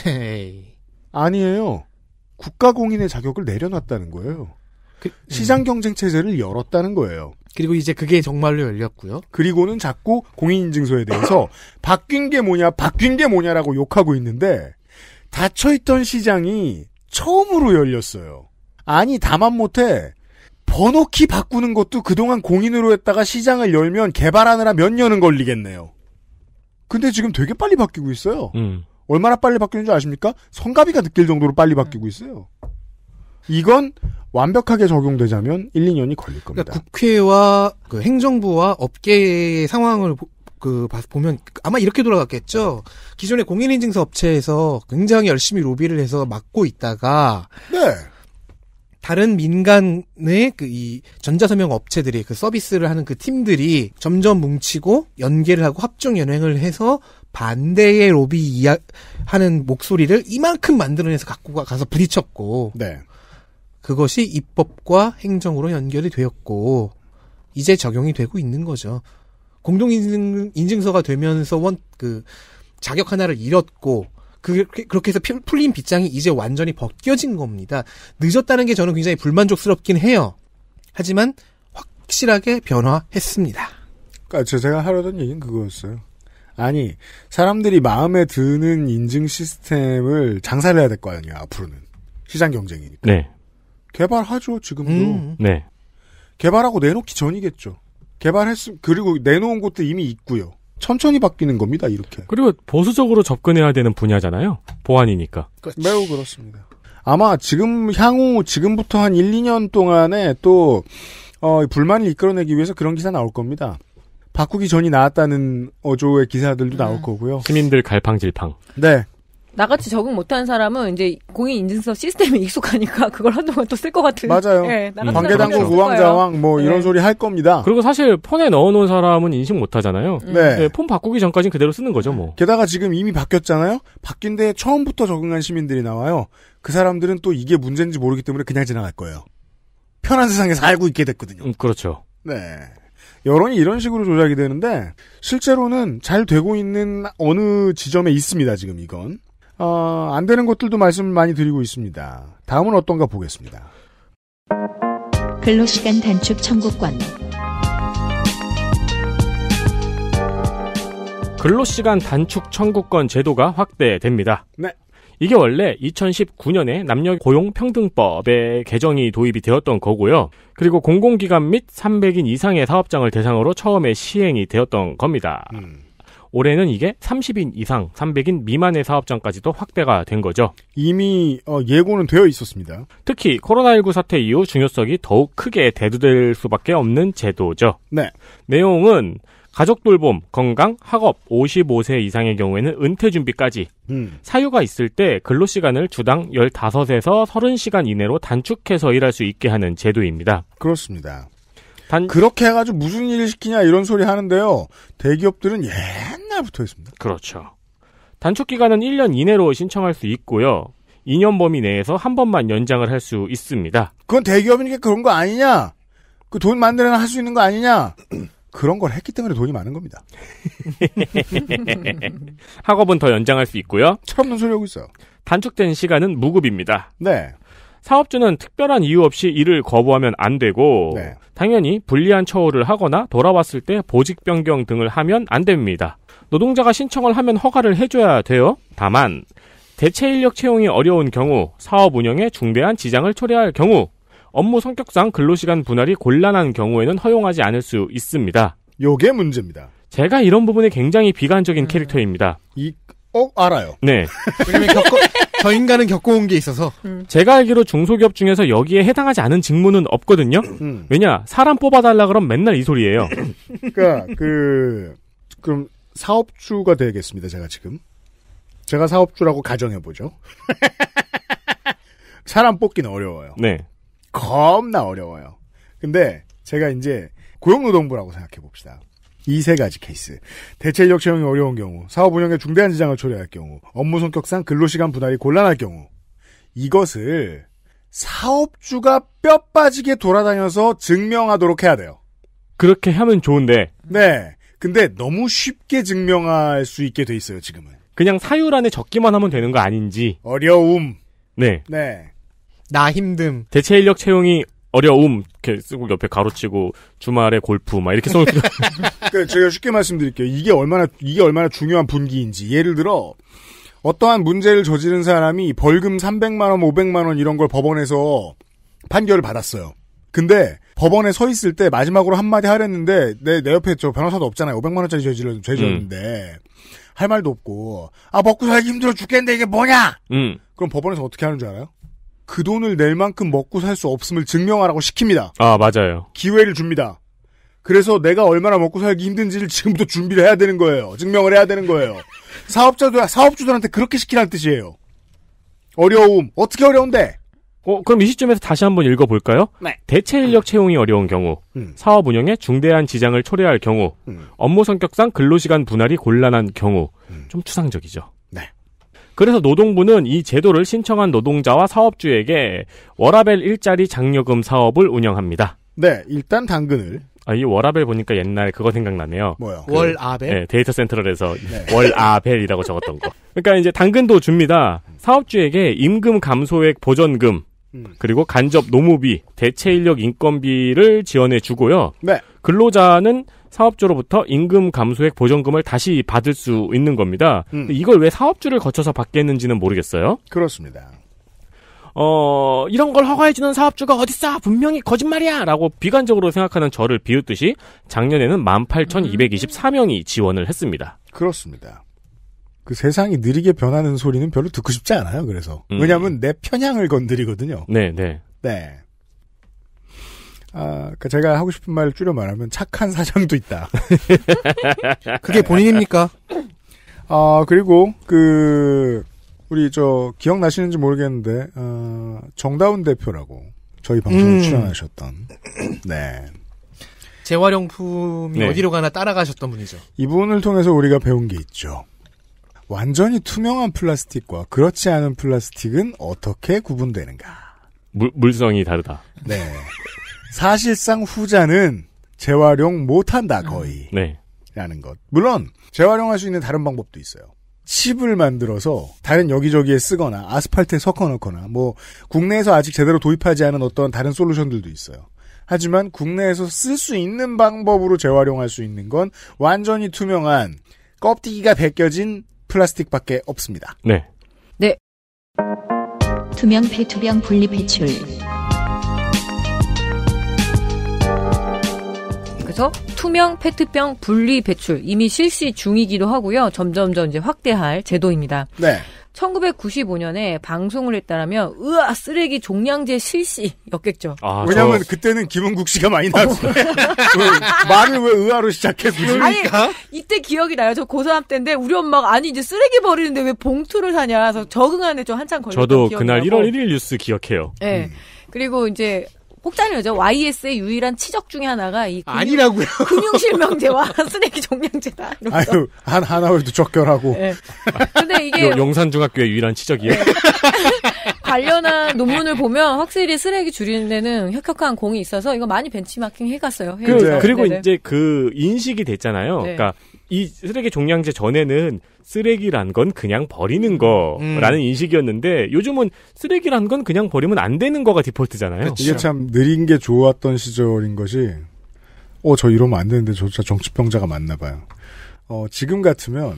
에이. 아니에요. 국가공인의 자격을 내려놨다는 거예요. 그, 시장 음. 경쟁 체제를 열었다는 거예요. 그리고 이제 그게 정말로 열렸고요. 그리고는 자꾸 공인인증서에 대해서 바뀐 게 뭐냐, 바뀐 게 뭐냐라고 욕하고 있는데 닫혀있던 시장이 처음으로 열렸어요. 아니 다만 못해 번호키 바꾸는 것도 그동안 공인으로 했다가 시장을 열면 개발하느라 몇 년은 걸리겠네요. 근데 지금 되게 빨리 바뀌고 있어요. 음. 얼마나 빨리 바뀌는 줄 아십니까? 성가비가 느낄 정도로 빨리 네. 바뀌고 있어요. 이건 완벽하게 적용되자면 1, 2년이 걸릴 그러니까 겁니다. 그러니까 국회와 그 행정부와 업계의 상황을 보, 그 보면 아마 이렇게 돌아갔겠죠. 기존의 공인인증서 업체에서 굉장히 열심히 로비를 해서 막고 있다가 네. 다른 민간의 그 이 전자서명 업체들이 그 서비스를 하는 그 팀들이 점점 뭉치고 연계를 하고 합종 연횡을 해서 반대의 로비 이야 하는 목소리를 이만큼 만들어내서 갖고 가서 부딪혔고 네. 그것이 입법과 행정으로 연결이 되었고 이제 적용이 되고 있는 거죠. 공동 인증 인증서가 되면서 원 그 자격 하나를 잃었고 그렇게, 그렇게 해서 풀린 빗장이 이제 완전히 벗겨진 겁니다. 늦었다는 게 저는 굉장히 불만족스럽긴 해요. 하지만 확실하게 변화했습니다. 그러니까 제가 하려던 얘기는 그거였어요. 아니 사람들이 마음에 드는 인증 시스템을 장사를 해야 될 거 아니야 앞으로는 시장 경쟁이니까. 네. 개발하죠 지금도. 음. 네. 개발하고 내놓기 전이겠죠. 개발했음 그리고 내놓은 것도 이미 있고요. 천천히 바뀌는 겁니다. 이렇게. 그리고 보수적으로 접근해야 되는 분야잖아요. 보안이니까. 그렇지. 매우 그렇습니다. 아마 지금 향후 지금부터 한 1, 2년 동안에 또 어, 불만을 이끌어내기 위해서 그런 기사 나올 겁니다. 바꾸기 전이 나왔다는 어조의 기사들도 음. 나올 네. 거고요. 시민들 갈팡질팡. 네. 나같이 적응 못하는 사람은 이제 공인 인증서 시스템이 익숙하니까 그걸 한동안 또 쓸 것 같은. 맞아요. 예, 음. 관계당국 우왕좌왕 뭐 이런 네. 소리 할 겁니다. 그리고 사실 폰에 넣어놓은 사람은 인식 못하잖아요. 음. 네. 네. 폰 바꾸기 전까지 그대로 쓰는 거죠 뭐. 게다가 지금 이미 바뀌었잖아요. 바뀐데 처음부터 적응한 시민들이 나와요. 그 사람들은 또 이게 문제인지 모르기 때문에 그냥 지나갈 거예요. 편한 세상에 서 살고 있게 됐거든요. 음, 그렇죠. 네. 여론이 이런 식으로 조작이 되는데 실제로는 잘 되고 있는 어느 지점에 있습니다. 지금 이건 어, 안 되는 것들도 말씀을 많이 드리고 있습니다. 다음은 어떤가 보겠습니다. 근로시간 단축 청구권 근로시간 단축 청구권 제도가 확대됩니다. 네. 이게 원래 2019년에 남녀 고용평등법에 개정이 도입이 되었던 거고요. 그리고 공공기관 및 300인 이상의 사업장을 대상으로 처음에 시행이 되었던 겁니다. 음. 올해는 이게 30인 이상 300인 미만의 사업장까지도 확대가 된 거죠. 이미 어, 예고는 되어 있었습니다. 특히 코로나19 사태 이후 중요성이 더욱 크게 대두될 수밖에 없는 제도죠. 네. 내용은 가족 돌봄, 건강, 학업, 55세 이상의 경우에는 은퇴 준비까지 음. 사유가 있을 때 근로 시간을 주당 15에서 30시간 이내로 단축해서 일할 수 있게 하는 제도입니다. 그렇습니다. 단... 그렇게 해가지고 무슨 일을 시키냐 이런 소리 하는데요. 대기업들은 옛날부터 했습니다. 그렇죠. 단축 기간은 1년 이내로 신청할 수 있고요. 2년 범위 내에서 한 번만 연장을 할 수 있습니다. 그건 대기업이니까 그런 거 아니냐? 그 돈 만들어나 할수 있는 거 아니냐? 그런 걸 했기 때문에 돈이 많은 겁니다. 학업은 더 연장할 수 있고요. 철없는 소리 하고 있어요. 단축된 시간은 무급입니다. 네. 사업주는 특별한 이유 없이 이를 거부하면 안 되고 네. 당연히 불리한 처우를 하거나 돌아왔을 때 보직 변경 등을 하면 안 됩니다. 노동자가 신청을 하면 허가를 해줘야 돼요. 다만 대체 인력 채용이 어려운 경우, 사업 운영에 중대한 지장을 초래할 경우, 업무 성격상 근로시간 분할이 곤란한 경우에는 허용하지 않을 수 있습니다. 요게 문제입니다. 제가 이런 부분에 굉장히 비관적인 음... 캐릭터입니다. 이, 어, 알아요. 네. 왜냐면 겪어, 저 인간은 겪어온 게 있어서. 음. 제가 알기로 중소기업 중에서 여기에 해당하지 않은 직무는 없거든요. 음. 왜냐 사람 뽑아달라 그럼 맨날 이 소리예요. 그러니까 그 그럼 사업주가 되겠습니다. 제가 지금 제가 사업주라고 가정해 보죠. 사람 뽑기는 어려워요. 네. 겁나 어려워요. 근데 제가 이제 고용노동부라고 생각해 봅시다. 이세 가지 케이스. 대체 인력 채용이 어려운 경우, 사업 운영에 중대한 지장을 초래할 경우, 업무 성격상 근로시간 분할이 곤란할 경우. 이것을 사업주가 뼈 빠지게 돌아다녀서 증명하도록 해야 돼요. 그렇게 하면 좋은데. 네. 근데 너무 쉽게 증명할 수 있게 돼 있어요, 지금은. 그냥 사유란에 적기만 하면 되는 거 아닌지. 어려움. 네. 네. 나 힘듦. 대체 인력 채용이 어려움 이렇게 쓰고 옆에 가로치고 주말에 골프 막 이렇게 써. 요 그러니까 제가 쉽게 말씀드릴게요. 이게 얼마나 이게 얼마나 중요한 분기인지 예를 들어 어떠한 문제를 저지른 사람이 벌금 300만 원, 500만 원 이런 걸 법원에서 판결을 받았어요. 근데 법원에 서 있을 때 마지막으로 한마디 하랬는데 내, 내 옆에 저 변호사도 없잖아요. 500만 원짜리 죄질렀 죄질렀는데 음. 할 말도 없고 아 먹고 살기 힘들어 죽겠는데 이게 뭐냐? 음. 그럼 법원에서 어떻게 하는 줄 알아요? 그 돈을 낼 만큼 먹고 살 수 없음을 증명하라고 시킵니다. 아, 맞아요. 기회를 줍니다. 그래서 내가 얼마나 먹고 살기 힘든지를 지금부터 준비를 해야 되는 거예요. 증명을 해야 되는 거예요. 사업자도 사업주들한테 그렇게 시키라는 뜻이에요. 어려움 어떻게 어려운데? 어, 그럼 이 시점에서 다시 한번 읽어볼까요? 네. 대체 인력 채용이 어려운 경우, 음. 사업 운영에 중대한 지장을 초래할 경우, 음. 업무 성격상 근로시간 분할이 곤란한 경우, 음. 좀 추상적이죠. 그래서 노동부는 이 제도를 신청한 노동자와 사업주에게 워라벨 일자리 장려금 사업을 운영합니다. 네, 일단 당근을 아, 이 워라벨 보니까 옛날 그거 생각나네요. 뭐요? 그, 월아벨? 네, 데이터 센트럴에서 네. 월아벨이라고 적었던 거. 그러니까 이제 당근도 줍니다. 사업주에게 임금 감소액 보전금, 음. 그리고 간접 노무비, 대체 인력 인건비를 지원해 주고요. 네. 근로자는 사업주로부터 임금 감소액 보전금을 다시 받을 수 있는 겁니다. 음. 이걸 왜 사업주를 거쳐서 받게했는지는 모르겠어요. 그렇습니다. 어, 이런 걸 허가해주는 사업주가 어딨어! 분명히 거짓말이야! 라고 비관적으로 생각하는 저를 비웃듯이 작년에는 18,224명이 음. 지원을 했습니다. 그렇습니다. 그 세상이 느리게 변하는 소리는 별로 듣고 싶지 않아요, 그래서. 음. 왜냐면 하내 편향을 건드리거든요. 네, 네. 네. 아, 그 제가 하고 싶은 말을 줄여 말하면 착한 사장도 있다. 그게 본인입니까? 아, 그리고 그 우리 저 기억나시는지 모르겠는데 어, 정다운 대표라고 저희 방송에 음. 출연하셨던 네. 재활용품이 네. 어디로 가나 따라가셨던 분이죠. 이분을 통해서 우리가 배운 게 있죠. 완전히 투명한 플라스틱과 그렇지 않은 플라스틱은 어떻게 구분되는가? 물, 물성이 다르다. 네. 사실상 후자는 재활용 못한다 거의. 음. 네. 라는 것. 물론 재활용할 수 있는 다른 방법도 있어요. 칩을 만들어서 다른 여기저기에 쓰거나 아스팔트에 섞어 넣거나 뭐 국내에서 아직 제대로 도입하지 않은 어떤 다른 솔루션들도 있어요. 하지만 국내에서 쓸 수 있는 방법으로 재활용할 수 있는 건 완전히 투명한 껍데기가 벗겨진 플라스틱밖에 없습니다. 네. 네. 투명 페트병 분리 배출. 그래서 투명 페트병 분리 배출 이미 실시 중이기도 하고요. 점점점 이제 확대할 제도입니다. 네. 1995년에 방송을 했다라면 으아 쓰레기 종량제 실시였겠죠. 아, 왜냐하면 저... 그때는 김은국 씨가 많이 나왔어요. 어. 그 말을 왜 의아로 시작해 그러니까 아니, 이때 기억이 나요. 저 고3 때인데 우리 엄마가 아니 이제 쓰레기 버리는데 왜 봉투를 사냐 해서 적응하는데 좀 한참 걸렸던 저도 기억이 그날 나고. 1월 1일 뉴스 기억해요. 네. 음. 그리고 이제 혹자는 여자 YS의 유일한 치적 중에 하나가 이 근육, 아니라고요. 근육실명제와 쓰레기 종량제다. 아유 한 하나월도 적결하고. 네. 근데 이게 요, 용산중학교의 유일한 치적이에요. 네. 관련한 논문을 보면 확실히 쓰레기 줄이는 데는 혁혁한 공이 있어서 이거 많이 벤치마킹 해갔어요. 그, 그리고 네네. 네. 이제 그 인식이 됐잖아요. 네. 그러니까 이 쓰레기 종량제 전에는 쓰레기란 건 그냥 버리는 음. 거라는 음. 인식이었는데 요즘은 쓰레기란 건 그냥 버리면 안 되는 거가 디폴트잖아요. 그쵸. 이게 참 느린 게 좋았던 시절인 것이 어저 이러면 안 되는데 저 진짜 정치병자가 맞나 봐요. 어 지금 같으면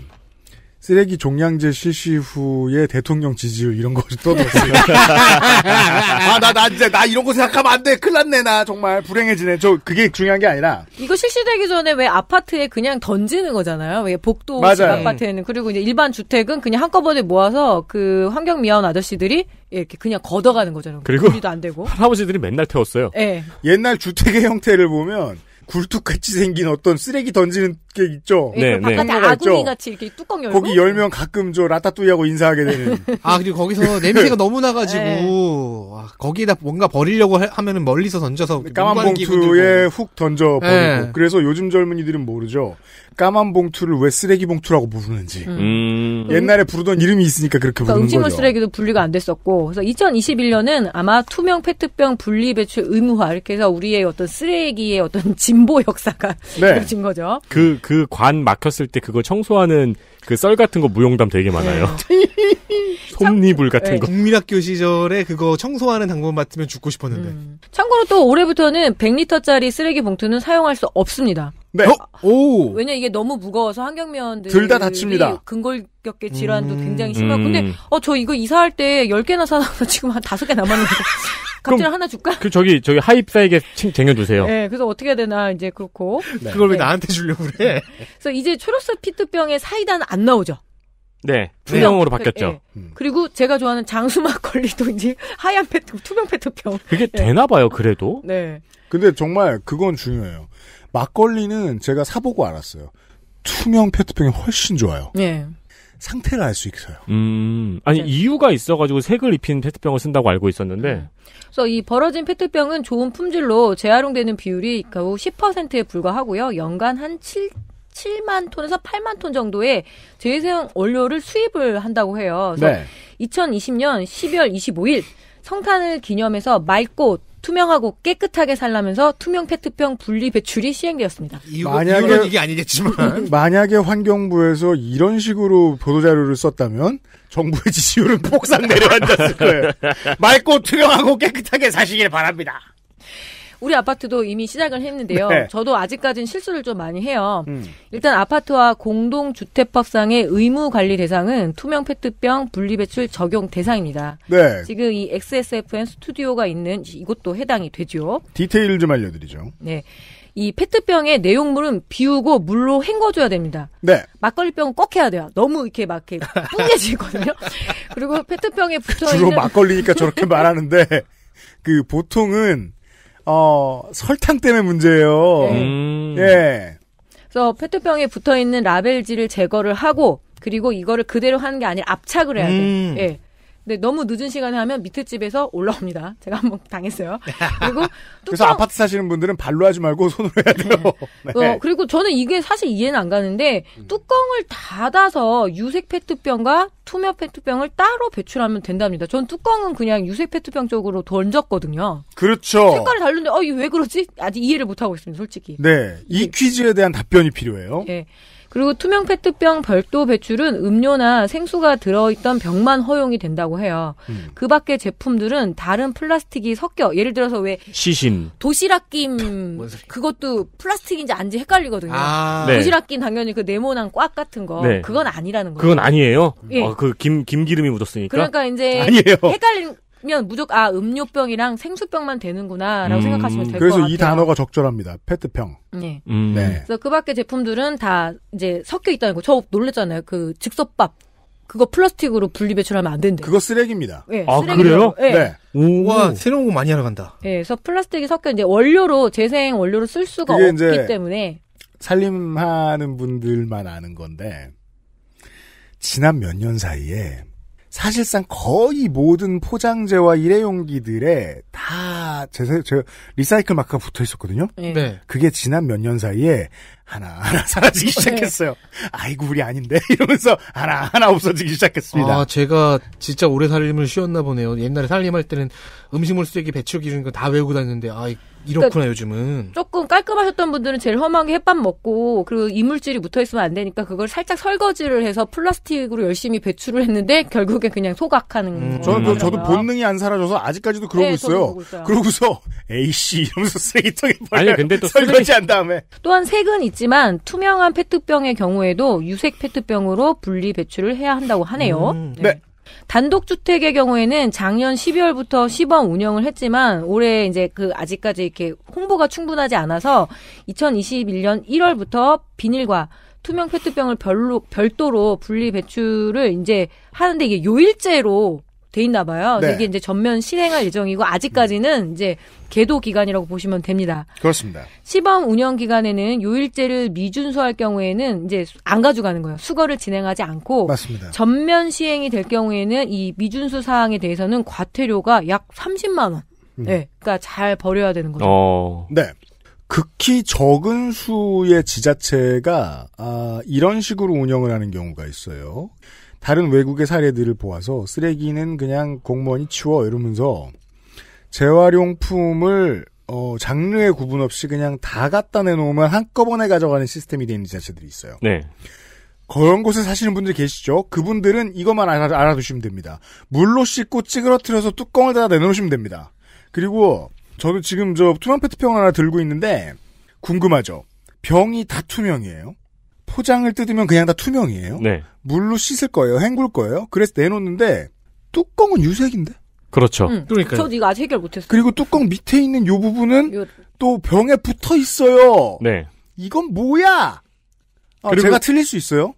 쓰레기 종량제 실시 후에 대통령 지지율 이런 거를 떠들었어요. 아, 나, 나 이제, 나 이런 거 생각하면 안 돼. 큰일 났네, 나. 정말 불행해지네. 저, 그게 중요한 게 아니라. 이거 실시되기 전에 왜 아파트에 그냥 던지는 거잖아요. 왜 복도 아파트에는 그리고 이제 일반 주택은 그냥 한꺼번에 모아서 그 환경미화원 아저씨들이 이렇게 그냥 걷어가는 거잖아요. 그리고. 우도안 되고. 할아버지들이 맨날 태웠어요. 예. 네. 옛날 주택의 형태를 보면 굴뚝같이 생긴 어떤 쓰레기 던지는 게 있죠. 네, 네. 네. 바깥에 아궁이 같이 이렇게 뚜껑 열고 거기 열면 가끔 저 라따뚜이하고 인사하게 되는. 아 그리고 거기서 냄새가 너무 나가지고 네. 아, 거기에다 뭔가 버리려고 하면은 멀리서 던져서 까만 봉투에 훅 던져 버리고. 네. 그래서 요즘 젊은이들은 모르죠. 까만 봉투를 왜 쓰레기 봉투라고 부르는지 음. 음. 옛날에 부르던 이름이 있으니까 그렇게 그러니까 부르는 음식물 거죠. 쓰레기도 분리가 안 됐었고 그래서 2021년은 아마 투명 페트병 분리 배출 의무화 이렇게 해서 우리의 어떤 쓰레기의 어떤 진보 역사가 네. 이어진 거죠. 그 그 관 막혔을 때 그거 청소하는 그 썰 같은 거 무용담 되게 많아요. 손니불 네. 같은 네. 거. 국민학교 시절에 그거 청소하는 당번 맡으면 죽고 싶었는데. 음. 참고로 또 올해부터는 100리터짜리 쓰레기 봉투는 사용할 수 없습니다. 네. 어? 오. 왜냐 이게 너무 무거워서 환경면들이둘다 다칩니다. 근골격계 질환도 음. 굉장히 심하고. 근데 음. 어저 이거 이사할 때 10개나 사놔서 지금 한 5개 남았는데. 갑자 하나 줄까? 그 저기 저기 하입사에게 쟁여 주세요. 네, 그래서 어떻게 해야 되나 이제 그렇고. 네. 그걸 왜 네. 나한테 주려고 그래? 네. 그래서 이제 초록색 피트병에 사이다는 안 나오죠. 네, 투명으로 네. 네. 바뀌었죠. 네. 그리고 제가 좋아하는 장수 막걸리도 이제 하얀 페트, 투명 페트병. 그게 되나 봐요, 그래도. 네. 근데 정말 그건 중요해요. 막걸리는 제가 사보고 알았어요. 투명 페트병이 훨씬 좋아요. 네. 상태를 알 수 있어요. 음, 아니 그 이유가 있어가지고 색을 입힌 페트병을 쓴다고 알고 있었는데. 그래서 이 벌어진 페트병은 좋은 품질로 재활용되는 비율이 겨우 10%에 불과하고요. 연간 한 7, 7만 톤에서 8만 톤 정도의 재생 원료를 수입을 한다고 해요. 그래서 네. 2020년 12월 25일 성탄을 기념해서 맑고 투명하고 깨끗하게 살라면서 투명 페트병 분리 배출이 시행되었습니다. 만약에 이게 아니겠지만 만약에 환경부에서 이런 식으로 보도 자료를 썼다면 정부의 지시율은 폭삭 내려앉았을 거예요. 맑고 투명하고 깨끗하게 사시길 바랍니다. 우리 아파트도 이미 시작을 했는데요. 네. 저도 아직까지는 실수를 좀 많이 해요. 음. 일단 아파트와 공동주택법상의 의무 관리 대상은 투명 페트병 분리배출 적용 대상입니다. 네. 지금 이 XSFN 스튜디오가 있는 이곳도 해당이 되죠. 디테일 좀 알려드리죠. 네. 이 페트병의 내용물은 비우고 물로 헹궈줘야 됩니다. 네. 막걸리병은 꼭 해야 돼요. 너무 이렇게 막 이렇게 뿌얘지거든요. 그리고 페트병에 붙어 있는 주로 막걸리니까 저렇게 말하는데 그 보통은 어, 설탕 때문에 문제예요. 네. 음. 예. 그래서 페트병에 붙어 있는 라벨지를 제거를 하고 그리고 이거를 그대로 하는 게 아니라 압착을 해야 돼. 음. 예. 근데 네, 너무 늦은 시간에 하면 밑에 집에서 올라옵니다. 제가 한번 당했어요. 그리고 그래서 아파트 사시는 분들은 발로 하지 말고 손으로 해야 돼요. 네. 네. 어, 그리고 저는 이게 사실 이해는 안 가는데 음. 뚜껑을 닫아서 유색 페트병과 투명 페트병을 따로 배출하면 된답니다. 전 뚜껑은 그냥 유색 페트병 쪽으로 던졌거든요. 그렇죠. 색깔을 다른데 어, 왜 그러지? 아직 이해를 못 하고 있습니다, 솔직히. 네. 이 네. 퀴즈에 대한 답변이 필요해요. 네. 그리고 투명 페트병 별도 배출은 음료나 생수가 들어있던 병만 허용이 된다고 해요. 음. 그 밖의 제품들은 다른 플라스틱이 섞여 예를 들어서 왜 시신 도시락 김 그것도 플라스틱인지 안지 헷갈리거든요. 아~ 네. 도시락 김 당연히 그 네모난 꽉 같은 거 네. 그건 아니라는 거예요. 그건 아니에요. 예. 어, 아, 그김 김기름이 묻었으니까. 그러니까 이제 아니에요. 헷갈린 면 무조건 아 음료병이랑 생수병만 되는구나라고 음. 생각하시면 될 것 같아요. 그래서 이 단어가 적절합니다. 페트병. 네. 음. 네. 그래서 그밖에 제품들은 다 이제 섞여 있다는 거. 저 놀랬잖아요. 그 즉석밥 그거 플라스틱으로 분리 배출하면 안 된대. 그거 쓰레기입니다. 예, 아, 예. 네, 아쓰레기라 그래요? 네. 네. 와 새로운 거 많이 알아간다. 네, 그래서 플라스틱이 섞여 이제 원료로 재생 원료로 쓸 수가 없기 때문에 살림하는 분들만 아는 건데 지난 몇 년 사이에 사실상 거의 모든 포장재와 일회용기들에 다 제, 제 리사이클 마크가 붙어 있었거든요. 네. 네. 그게 지난 몇 년 사이에 하나하나 사라지기 네. 시작했어요. 네. 아이고 우리 아닌데 이러면서 하나하나 없어지기 시작했습니다. 아 제가 진짜 오래 살림을 쉬었나 보네요. 옛날에 살림할 때는 음식물 쓰레기 배출 기준 다 외우고 다녔는데 아 그러니까 이렇구나 그러니까 요즘은 조금 깔끔하셨던 분들은 제일 험하게 햇밥 먹고 그리고 이물질이 묻어 있으면 안 되니까 그걸 살짝 설거지를 해서 플라스틱으로 열심히 배출을 했는데 결국에 그냥 소각하는 음, 저는 그 저도 음. 본능이 안 사라져서 아직까지도 그러고 네, 있어요. 그러고서 에이씨 이러면서 쓰레기통에 버려. 아니 근데 또 설거지한 다음에 또한 색은 있지만 투명한 페트병의 경우에도 유색 페트병으로 분리 배출을 해야 한다고 하네요. 음, 네. 네. 단독주택의 경우에는 작년 12월부터 시범 운영을 했지만 올해 이제 그 아직까지 이렇게 홍보가 충분하지 않아서 2021년 1월부터 비닐과 투명 페트병을 별로 별도로 분리 배출을 이제 하는데 이게 요일제로 돼 있나 봐요. 네. 이게 이제 전면 실행할 예정이고 아직까지는 이제 계도 기간이라고 보시면 됩니다. 그렇습니다. 시범 운영 기간에는 요일제를 미준수할 경우에는 이제 안 가져가는 거예요. 수거를 진행하지 않고 맞습니다. 전면 시행이 될 경우에는 이 미준수 사항에 대해서는 과태료가 약 30만 원. 음. 네, 그러니까 잘 버려야 되는 거죠. 어... 네. 극히 적은 수의 지자체가 아, 이런 식으로 운영을 하는 경우가 있어요. 다른 외국의 사례들을 보아서 쓰레기는 그냥 공무원이 치워 이러면서 재활용품을 어, 장르의 구분 없이 그냥 다 갖다 내놓으면 한꺼번에 가져가는 시스템이 된 지자체들이 있어요. 네. 그런 곳에 사시는 분들 계시죠? 그분들은 이것만 알아, 두시면 됩니다. 물로 씻고 찌그러뜨려서 뚜껑을 다 내놓으시면 됩니다. 그리고 저도 지금 저 투명 페트병 하나 들고 있는데 궁금하죠? 병이 다 투명이에요? 포장을 뜯으면 그냥 다 투명이에요. 네. 물로 씻을 거예요. 헹굴 거예요. 그래서 내놓는데 뚜껑은 유색인데. 그렇죠. 응. 음. 그러니까 저도 이거 아직 해결 못했어요. 그리고 뚜껑 밑에 있는 요 부분은 요... 또 병에 붙어 있어요. 네. 이건 뭐야? 아, 그리고... 제가 틀릴 수 있어요.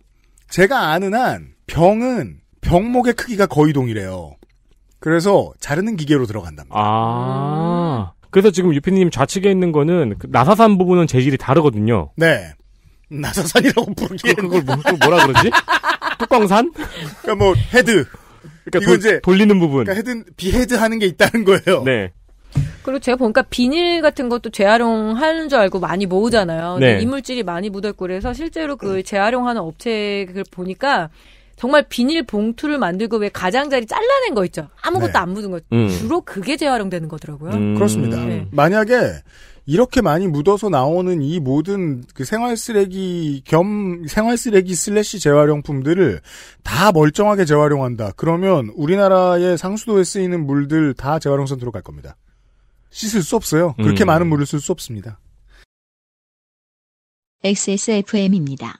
제가 아는 한 병은 병목의 크기가 거의 동일해요. 그래서 자르는 기계로 들어간답니다. 아. 그래서 지금 유피님 좌측에 있는 거는 그 나사산 부분은 재질이 다르거든요. 네. 나사산이라고 부르기엔 그걸 뭐, 라 그러지? 뚜껑산? 그러니까 뭐 헤드. 그러니까 이거 도, 이제 돌리는 부분. 그러니까 헤드 비헤드 하는 게 있다는 거예요. 네. 그리고 제가 보니까 비닐 같은 것도 재활용하는 줄 알고 많이 모으잖아요. 네. 이물질이 많이 묻었고 그래서 실제로 그 재활용하는 업체를 보니까 정말 비닐 봉투를 만들고 왜 가장자리 잘라낸 거 있죠. 아무것도 네. 안 묻은 거. 음. 주로 그게 재활용되는 거더라고요. 음. 그렇습니다. 네. 만약에 이렇게 많이 묻어서 나오는 이 모든 그 생활 쓰레기 겸 생활 쓰레기 슬래시 재활용품들을 다 멀쩡하게 재활용한다. 그러면 우리나라의 상수도에 쓰이는 물들 다재활용센터로갈 겁니다. 씻을 수 없어요. 그렇게 음. 많은 물을 쓸 수 없습니다. XSFM입니다.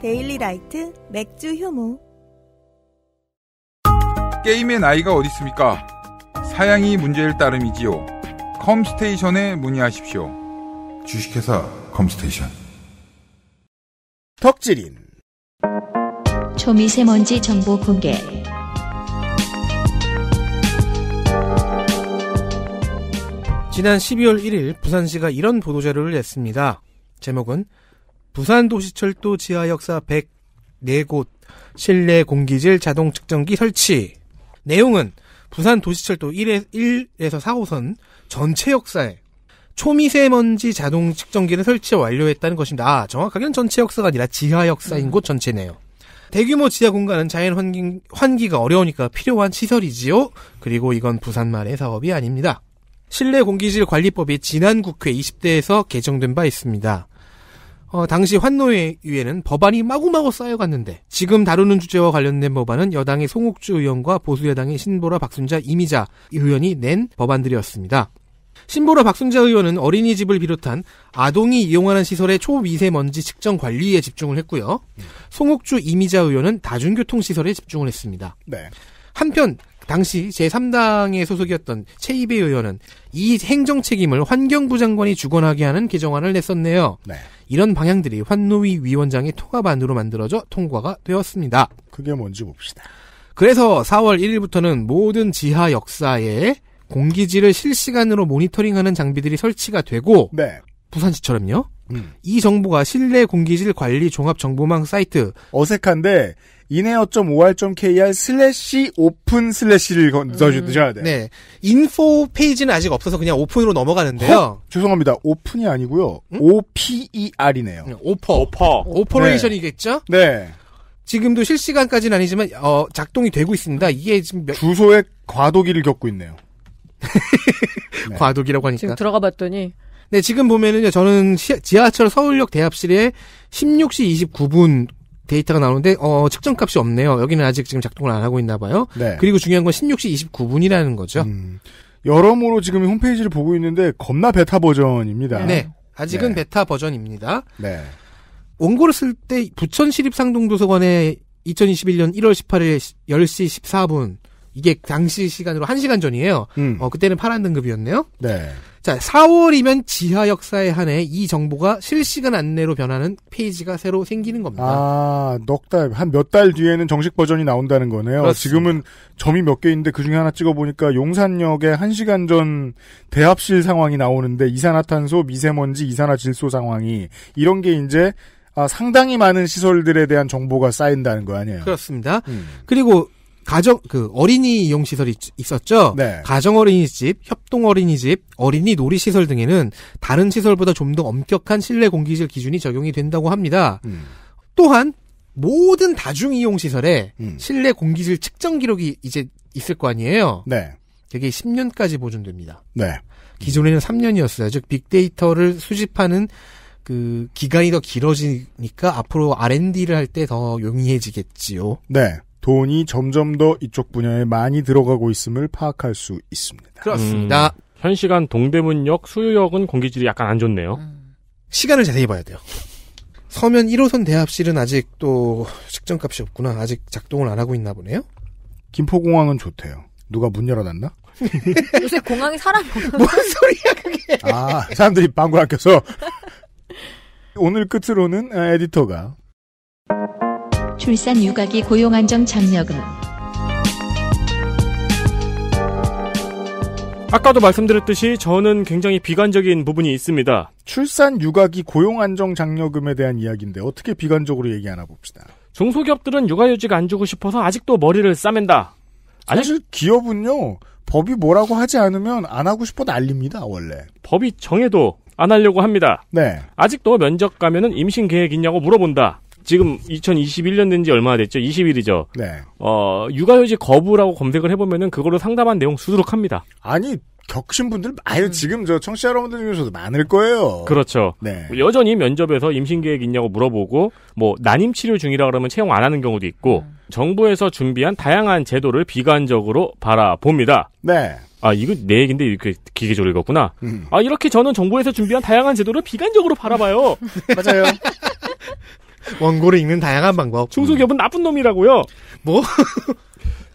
데일리 라이트 맥주 효모 게임의 나이가 어디 있습니까? 사양이 문제일 따름이지요. 컴스테이션에 문의하십시오. 주식회사 컴스테이션 덕질인 초미세먼지 정보 공개 지난 12월 1일 부산시가 이런 보도자료를 냈습니다. 제목은 부산도시철도 지하역사 104곳 실내 공기질 자동 측정기 설치. 내용은 부산도시철도 1에, 서 4호선 전체 역사에 초미세먼지 자동 측정기를 설치 완료했다는 것입니다. 아, 정확하게는 전체 역사가 아니라 지하 역사인 음. 곳 전체네요. 대규모 지하 공간은 자연 환기, 환기가 어려우니까 필요한 시설이지요. 그리고 이건 부산만의 사업이 아닙니다. 실내 공기질 관리법이 지난 국회 20대에서 개정된 바 있습니다. 어, 당시 환노위에는 법안이 마구마구 쌓여갔는데 지금 다루는 주제와 관련된 법안은 여당의 송옥주 의원과 보수여당의 신보라 박순자 이미자 의원이 낸 법안들이었습니다. 신보라 박순자 의원은 어린이집을 비롯한 아동이 이용하는 시설의 초미세먼지 측정 관리에 집중을 했고요. 음. 송옥주 이미자 의원은 다중교통시설에 집중을 했습니다. 네. 한편 당시 제3당의 소속이었던 최이배 의원은 이 행정 책임을 환경부 장관이 주관하게 하는 개정안을 냈었네요. 네. 이런 방향들이 환노위 위원장의 통합 안으로 만들어져 통과가 되었습니다. 그게 뭔지 봅시다. 그래서 4월 1일부터는 모든 지하 역사에 공기질을 실시간으로 모니터링하는 장비들이 설치가 되고 네. 부산시처럼요 음. 이 정보가 실내 공기질 관리 종합 정보망 사이트 어색한데 이네어.or.kr 슬래시 오픈 슬래시를 음, 넣어주셔야 돼요. 네. 인포 페이지는 아직 없어서 그냥 오픈으로 넘어가는데요. 어? 죄송합니다. 오픈이 아니고요. 음? OPER이네요. 네, 오퍼. 오퍼. 오퍼레이션이겠죠? 네. 네. 지금도 실시간까지는 아니지만 어, 작동이 되고 있습니다. 이게 지금 몇... 주소에 과도기를 겪고 있네요. 네. 과도기라고 하니까. 지금 들어가 봤더니 네, 지금 보면은요, 저는 시, 지하철 서울역 대합실에 16시 29분 데이터가 나오는데 어 측정값이 없네요. 여기는 아직 지금 작동을 안 하고 있나 봐요. 네. 그리고 중요한 건 16시 29분이라는 거죠. 음, 여러모로 지금 홈페이지를 보고 있는데 겁나 베타 버전입니다. 네. 아직은 네. 베타 버전입니다. 네. 원고를 쓸 때 부천시립상동도서관에 2021년 1월 18일 10시 14분 이게 당시 시간으로 1시간 전이에요. 음. 어, 그때는 파란 등급이었네요. 네. 자, 4월이면 지하 역사에 한해 이 정보가 실시간 안내로 변하는 페이지가 새로 생기는 겁니다. 아, 넉 달, 한 몇 달 뒤에는 정식 버전이 나온다는 거네요. 그렇습니다. 지금은 점이 몇 개 있는데 그 중에 하나 찍어보니까 용산역에 1시간 전 대합실 상황이 나오는데 이산화탄소, 미세먼지, 이산화질소 상황이 이런 게 이제 아, 상당히 많은 시설들에 대한 정보가 쌓인다는 거 아니에요? 그렇습니다. 음. 그리고 가정 그 어린이 이용 시설이 있었죠. 네. 가정 어린이집, 협동 어린이집, 어린이 놀이 시설 등에는 다른 시설보다 좀 더 엄격한 실내 공기질 기준이 적용이 된다고 합니다. 음. 또한 모든 다중 이용 시설에 음. 실내 공기질 측정 기록이 이제 있을 거 아니에요. 네. 되게 10년까지 보존됩니다. 네. 기존에는 3년이었어요. 즉 빅데이터를 수집하는 그 기간이 더 길어지니까 앞으로 R&D를 할 때 더 용이해지겠지요. 네. 돈이 점점 더 이쪽 분야에 많이 들어가고 있음을 파악할 수 있습니다. 그렇습니다. 음, 현 시간 동대문역 수유역은 공기질이 약간 안 좋네요. 음. 시간을 자세히 봐야 돼요. 서면 1호선 대합실은 아직 또 측정값이 없구나. 아직 작동을 안 하고 있나 보네요. 김포공항은 좋대요. 누가 문 열어놨나? 요새 공항에 사람 없는 뭔 소리야 그게? 아 사람들이 방구 안 껴서 오늘 끝으로는 에디터가 출산 육아기 고용 안정 장려금 아까도 말씀드렸듯이 저는 굉장히 비관적인 부분이 있습니다. 출산 육아기 고용 안정 장려금에 대한 이야기인데 어떻게 비관적으로 얘기하나 봅시다. 중소기업들은 육아휴직 안 주고 싶어서 아직도 머리를 싸맨다. 사실 아 기업은요 법이 뭐라고 하지 않으면 안 하고 싶어 난립니다 원래. 법이 정해도 안 하려고 합니다. 네. 아직도 면접 가면은 임신 계획 있냐고 물어본다. 지금 2021년 된 지 얼마나 됐죠? 20일이죠. 네. 어, 육아휴직 거부라고 검색을 해보면은 그거로 상담한 내용 수두룩합니다. 아니, 겪으신 분들 아예 음. 지금 저 청취자 여러분들 중에서도 많을 거예요. 그렇죠. 네. 여전히 면접에서 임신 계획 있냐고 물어보고 뭐 난임 치료 중이라 그러면 채용 안 하는 경우도 있고 음. 정부에서 준비한 다양한 제도를 비관적으로 바라봅니다. 네. 아 이거 내 얘긴데 이렇게 기계적으로 읽었구나. 음. 아 이렇게 저는 정부에서 준비한 다양한 제도를 비관적으로 바라봐요. 맞아요. 원고를 읽는 다양한 방법. 중소기업은 음. 나쁜 놈이라고요. 뭐?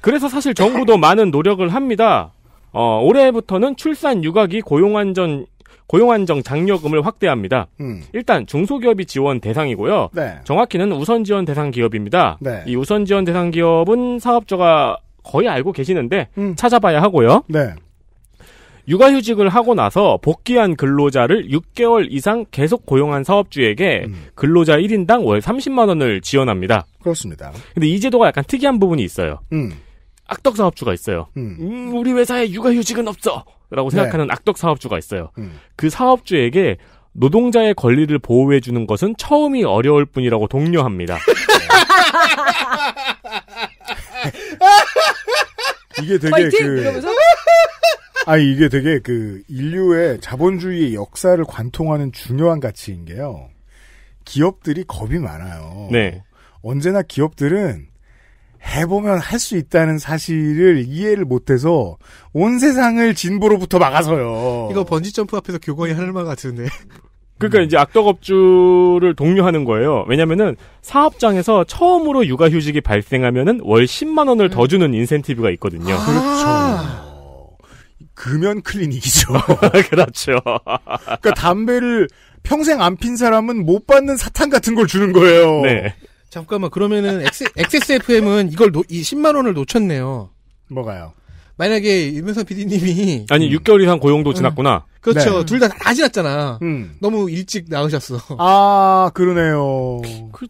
그래서 사실 정부도 많은 노력을 합니다. 어, 올해부터는 출산 육아기 고용안전 고용안정 장려금을 확대합니다. 음. 일단 중소기업이 지원 대상이고요. 네. 정확히는 우선 지원 대상 기업입니다. 네. 이 우선 지원 대상 기업은 사업자가 거의 알고 계시는데 음. 찾아봐야 하고요. 네. 육아휴직을 하고 나서 복귀한 근로자를 6개월 이상 계속 고용한 사업주에게 음. 근로자 1인당 월 30만 원을 지원합니다. 그렇습니다. 근데 이 제도가 약간 특이한 부분이 있어요. 음. 악덕 사업주가 있어요. 음. 음, 우리 회사에 육아휴직은 없어. 라고 네. 생각하는 네. 악덕 사업주가 있어요. 음. 그 사업주에게 노동자의 권리를 보호해 주는 것은 처음이 어려울 뿐이라고 독려합니다. 이게 되게 파이팅! 그면서 아니 이게 되게 그 인류의 자본주의의 역사를 관통하는 중요한 가치인 게요. 기업들이 겁이 많아요. 네. 언제나 기업들은 해보면 할 수 있다는 사실을 이해를 못해서 온 세상을 진보로부터 막아서요. 이거 번지점프 앞에서 교거이 하늘마 같은데. 그러니까 이제 악덕업주를 독려하는 거예요. 왜냐면은 사업장에서 처음으로 육아휴직이 발생하면은 월 10만 원을 더 음. 주는 인센티브가 있거든요. 그렇죠. 아~ 그렇죠. 금연 클리닉이죠. 그렇죠. 그러니까 담배를 평생 안 핀 사람은 못 받는 사탕 같은 걸 주는 거예요. 네. 잠깐만 그러면은 XSFM은 이걸 노, 이 10만 원을 놓쳤네요. 뭐가요? 만약에 유명선 PD님이 아니 음. 6개월 이상 고용도 지났구나. 음. 그렇죠. 네. 둘다 다 지났잖아. 음. 너무 일찍 나오셨어. 아 그러네요. 그,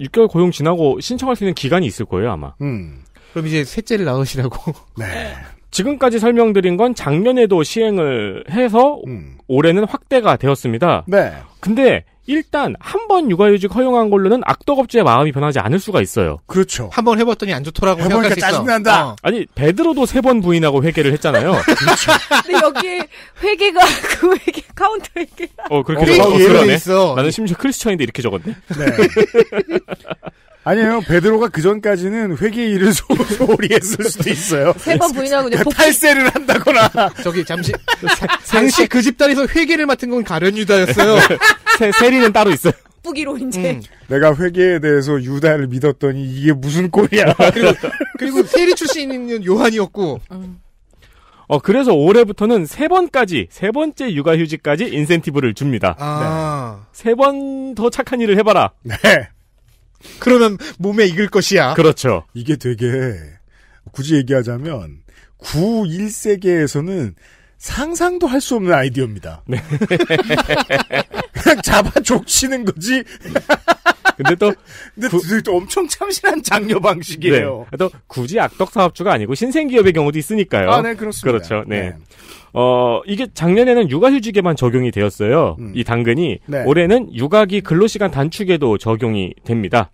6개월 고용 지나고 신청할 수 있는 기간이 있을 거예요 아마. 음. 그럼 이제 셋째를 낳으시라고. 네. 지금까지 설명드린 건 작년에도 시행을 해서 음. 올해는 확대가 되었습니다. 네. 근데 일단 한 번 육아휴직 허용한 걸로는 악덕업주의 마음이 변하지 않을 수가 있어요. 그렇죠. 한 번 해봤더니 안 좋더라고 해보니까 짜증난다. 어. 아니 베드로도 세 번 부인하고 회개를 했잖아요. 그렇죠. 근데 여기 회개가 그 회개 카운터 회개. 어 그렇게 어, 어 어, 그 있어. 나는 심지어 크리스천인데 이렇게 적었네. 네. 아니에요. 베드로가 그 전까지는 회계 일을 소, 홀히했을 수도 있어요. 세 번 부인하고 이제 탈세를 한다거나 저기 잠시 당시 그 집단에서 회계를 맡은 건 가련 유다였어요. 네. 세, 세리는 따로 있어요. 뿌기로 음. 이제 음. 내가 회계에 대해서 유다를 믿었더니 이게 무슨 꼴이야. 아, 그리고 세리 출신인 요한이었고 음. 어, 그래서 올해부터는 세 번까지, 세 번째 육아휴직까지 인센티브를 줍니다. 아세 번더 네. 착한 일을 해봐라. 네. 그러면 몸에 익을 것이야. 그렇죠. 이게 되게 굳이 얘기하자면 구1세계에서는 상상도 할 수 없는 아이디어입니다. 네. 그냥 잡아 족치는 거지. 근데 또, 근데 구, 또 엄청 참신한 장려 방식이에요. 네. 또 굳이 악덕 사업주가 아니고 신생 기업의 경우도 있으니까요. 아, 네, 그렇습니다. 그렇죠. 네. 네. 어, 이게 작년에는 육아휴직에만 적용이 되었어요. 음. 이 당근이. 네. 올해는 육아기 근로시간 단축에도 적용이 됩니다.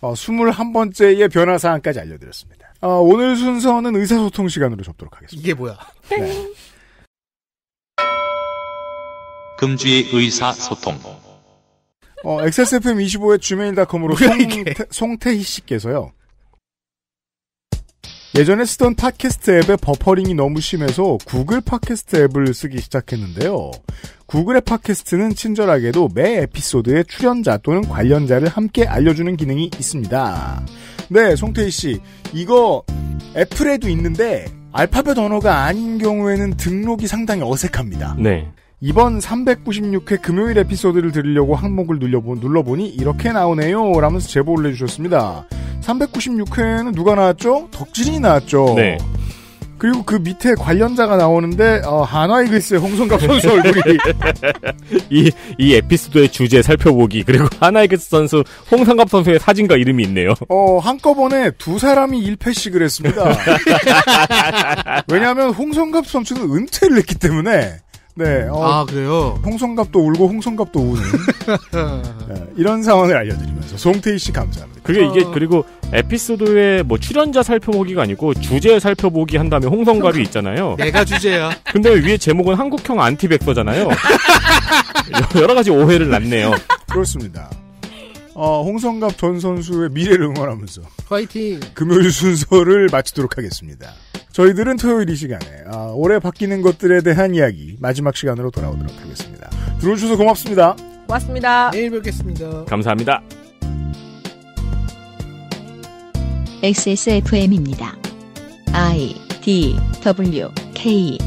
어, 21번째의 변화 사항까지 알려드렸습니다. 어, 오늘 순서는 의사소통 시간으로 접도록 하겠습니다. 이게 뭐야? 네. 금주의 의사소통. 어, XSFM25의 gmail.com으로 송태, 송희 씨께서요. 예전에 쓰던 팟캐스트 앱의 버퍼링이 너무 심해서 구글 팟캐스트 앱을 쓰기 시작했는데요. 구글의 팟캐스트는 친절하게도 매에피소드의 출연자 또는 관련자를 함께 알려주는 기능이 있습니다. 네, 송태희 씨. 이거 애플에도 있는데 알파벳 언어가 아닌 경우에는 등록이 상당히 어색합니다. 네. 이번 396회 금요일 에피소드를 들으려고 항목을 눌려보, 눌러보니 이렇게 나오네요. 라면서 제보 올려주셨습니다. 3 9 6회는 누가 나왔죠? 덕진이 나왔죠. 네. 그리고 그 밑에 관련자가 나오는데 어, 한화이글스의 홍성갑 선수 얼굴이 이, 이 에피소드의 주제 살펴보기 그리고 한화이글스 선수 홍성갑 선수의 사진과 이름이 있네요. 어 한꺼번에 두 사람이 1패씩을 했습니다. 왜냐하면 홍성갑 선수는 은퇴를 했기 때문에 네. 어, 아 그래요. 홍성갑도 울고 홍성갑도 우는 네, 이런 상황을 알려드리면서 송태희 씨 감사합니다. 그게 이게 아. 그리고 에피소드에 뭐 출연자 살펴보기가 아니고 주제 살펴보기 한다면 홍성갑이 있잖아요. 내가 주제야. 근데 위에 제목은 한국형 안티백서잖아요. 여러 가지 오해를 낳네요. 그렇습니다. 어, 홍성갑 전 선수의 미래를 응원하면서 화이팅. 금요일 순서를 마치도록 하겠습니다. 저희들은 토요일 이 시간에 아, 올해 바뀌는 것들에 대한 이야기 마지막 시간으로 돌아오도록 하겠습니다. 들어주셔서 고맙습니다. 고맙습니다. 내일 뵙겠습니다. 감사합니다. XSFM입니다. I D W K